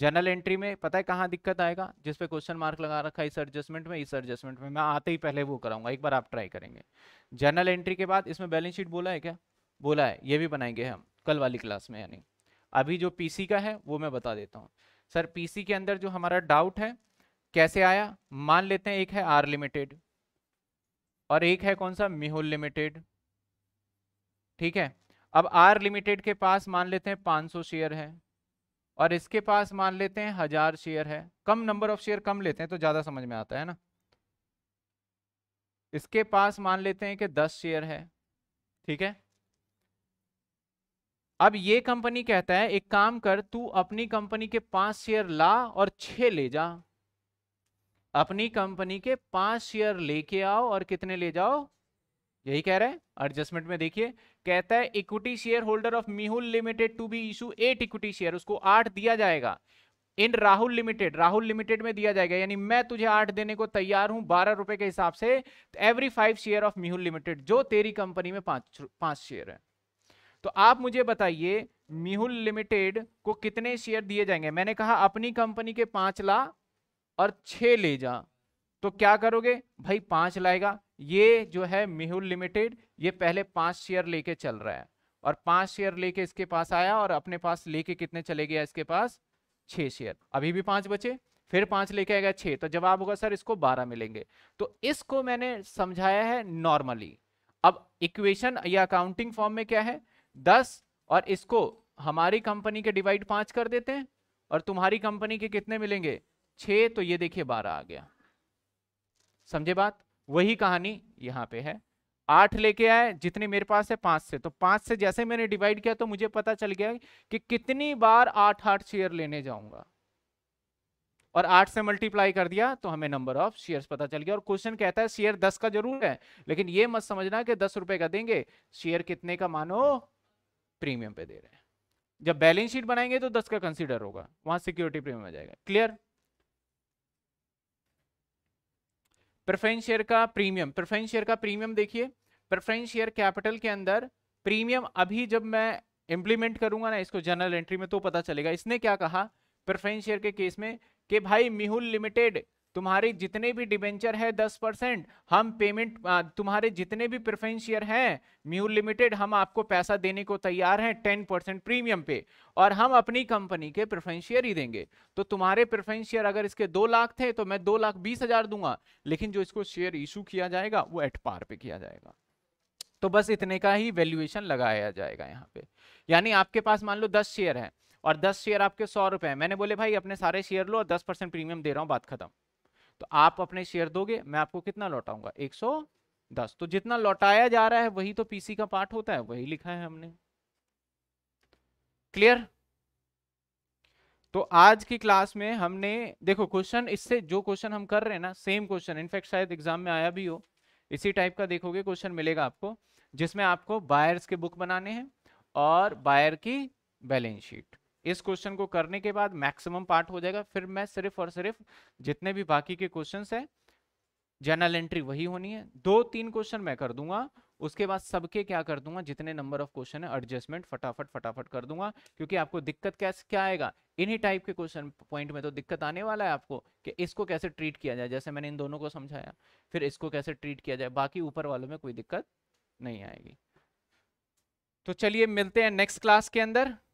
जनरल एंट्री में पता है कहाँ दिक्कत आएगा जिस पे क्वेश्चन मार्क लगा रखा है इस एडजस्टमेंट में इस एडजस्टमेंट में मैं आते ही पहले वो कराऊंगा एक बार आप ट्राई करेंगे जनरल एंट्री के बाद इसमें बैलेंस शीट बोला है क्या बोला है ये भी बनाएंगे हम कल वाली क्लास में यानी अभी जो पी का है वो मैं बता देता हूँ सर पी के अंदर जो हमारा डाउट है कैसे आया मान लेते हैं एक है आर लिमिटेड और एक है कौन सा मिहुल लिमिटेड ठीक है अब आर लिमिटेड के पास मान लेते हैं 500 शेयर है और इसके पास मान लेते हैं हजार शेयर है कम नंबर ऑफ शेयर कम लेते हैं तो ज्यादा समझ में आता है ना इसके पास मान लेते हैं कि दस शेयर है ठीक है अब ये कंपनी कहता है एक काम कर तू अपनी कंपनी के पांच शेयर ला और छह ले जा अपनी कंपनी के पांच शेयर लेके आओ और कितने ले जाओ यही कह रहे हैं एडजस्टमेंट में देखिए कहता है equity share holder of Mihul limited to be issue at equity share उसको आठ दिया जाएगा in Rahul limited Rahul limited में दिया जाएगा यानी मैं तुझे आठ देने को तैयार हूं बारह रुपए के हिसाब से every five share of Mihul limited जो तेरी कंपनी में पांच पांच शेयर है तो आप मुझे बताइए मिहुल लिमिटेड को कितने शेयर दिए जाएंगे मैंने कहा अपनी कंपनी के पांच ला और छह ले जा तो क्या करोगे भाई पांच लाएगा ये जो है मेहुल लिमिटेड ये पहले पांच शेयर लेके चल रहा है और पांच शेयर लेके इसके पास आया और अपने पास लेके कितने चले गया इसके पास छह शेयर अभी भी पांच बचे फिर पांच लेके आएगा छः तो जवाब होगा सर इसको बारह मिलेंगे तो इसको मैंने समझाया है नॉर्मली अब इक्वेशन या अकाउंटिंग फॉर्म में क्या है दस और इसको हमारी कंपनी के डिवाइड पांच कर देते हैं और तुम्हारी कंपनी के कितने मिलेंगे छे तो ये देखिए बारह आ गया समझे बात वही कहानी यहाँ पे है आठ लेके आए जितने मेरे पास है पांच से तो पांच से जैसे मैंने डिवाइड किया तो मुझे पता चल गया कि कितनी बार आठ आठ शेयर लेने जाऊंगा और आठ से मल्टीप्लाई कर दिया तो हमें नंबर ऑफ शेयर्स पता चल गया और क्वेश्चन कहता है शेयर दस का जरूर है लेकिन ये मत समझना कि दस रुपए का देंगे शेयर कितने का मानो प्रीमियम पे दे रहे हैं जब बैलेंस शीट बनाएंगे तो दस का कंसिडर होगा वहां सिक्योरिटी प्रीमियम आ जाएगा क्लियर प्रेफरेंस शेयर का प्रीमियम प्रेफरेंस शेयर का प्रीमियम देखिए प्रेफरेंस शेयर कैपिटल के अंदर प्रीमियम अभी जब मैं इंप्लीमेंट करूंगा ना इसको जनरल एंट्री में तो पता चलेगा इसने क्या कहा प्रेफरेंस शेयर के केस में कि भाई मिहुल लिमिटेड तुम्हारे जितने भी डिबेंचर है दस परसेंट हम पेमेंट तुम्हारे जितने भी प्रेफरेंस शेयर हैं म्यू लिमिटेड हम आपको पैसा देने को तैयार हैं टेन परसेंट प्रीमियम पे और हम अपनी कंपनी के प्रेफरेंस शेयर ही देंगे तो तुम्हारे प्रेफरेंस शेयर अगर इसके दो लाख थे तो मैं दो लाख बीस हजार दूंगा लेकिन जो इसको शेयर इशू किया जाएगा वो एट पार पे किया जाएगा तो बस इतने का ही वैल्यूएशन लगाया जाएगा यहाँ पे यानी आपके पास मान लो दस शेयर है और दस शेयर आपके सौ रुपए मैंने बोले भाई अपने सारे शेयर लो और दस परसेंट प्रीमियम दे रहा हूँ बात खत्म तो आप अपने शेयर दोगे मैं आपको कितना लौटाऊंगा 110 तो जितना लौटाया जा रहा है वही तो पीसी का पार्ट होता है वही लिखा है हमने क्लियर तो आज की क्लास में हमने देखो क्वेश्चन इससे जो क्वेश्चन हम कर रहे हैं ना सेम क्वेश्चन इनफैक्ट शायद एग्जाम में आया भी हो इसी टाइप का देखोगे क्वेश्चन मिलेगा आपको जिसमें आपको बायर्स के बुक बनाने हैं और बायर की बैलेंस शीट इस क्वेश्चन को करने के बाद मैक्सिमम पार्ट हो जाएगा फिर मैं सिर्फ और सिर्फ जितने भी बाकी के क्वेश्चन है जनरल एंट्री वही होनी है दो तीन क्वेश्चन मैं कर दूंगा उसके बाद सबके क्या कर दूंगा जितने नंबर ऑफ क्वेश्चन है एडजस्टमेंट फटाफट फटाफट कर दूंगा क्योंकि आपको दिक्कत कैसे क्या आएगा इन्हीं टाइप के क्वेश्चन पॉइंट में तो दिक्कत आने वाला है आपको कि इसको कैसे ट्रीट किया जाए जैसे मैंने इन दोनों को समझाया फिर इसको कैसे ट्रीट किया जाए बाकी ऊपर वालों में कोई दिक्कत नहीं आएगी तो चलिए मिलते हैं नेक्स्ट क्लास के अंदर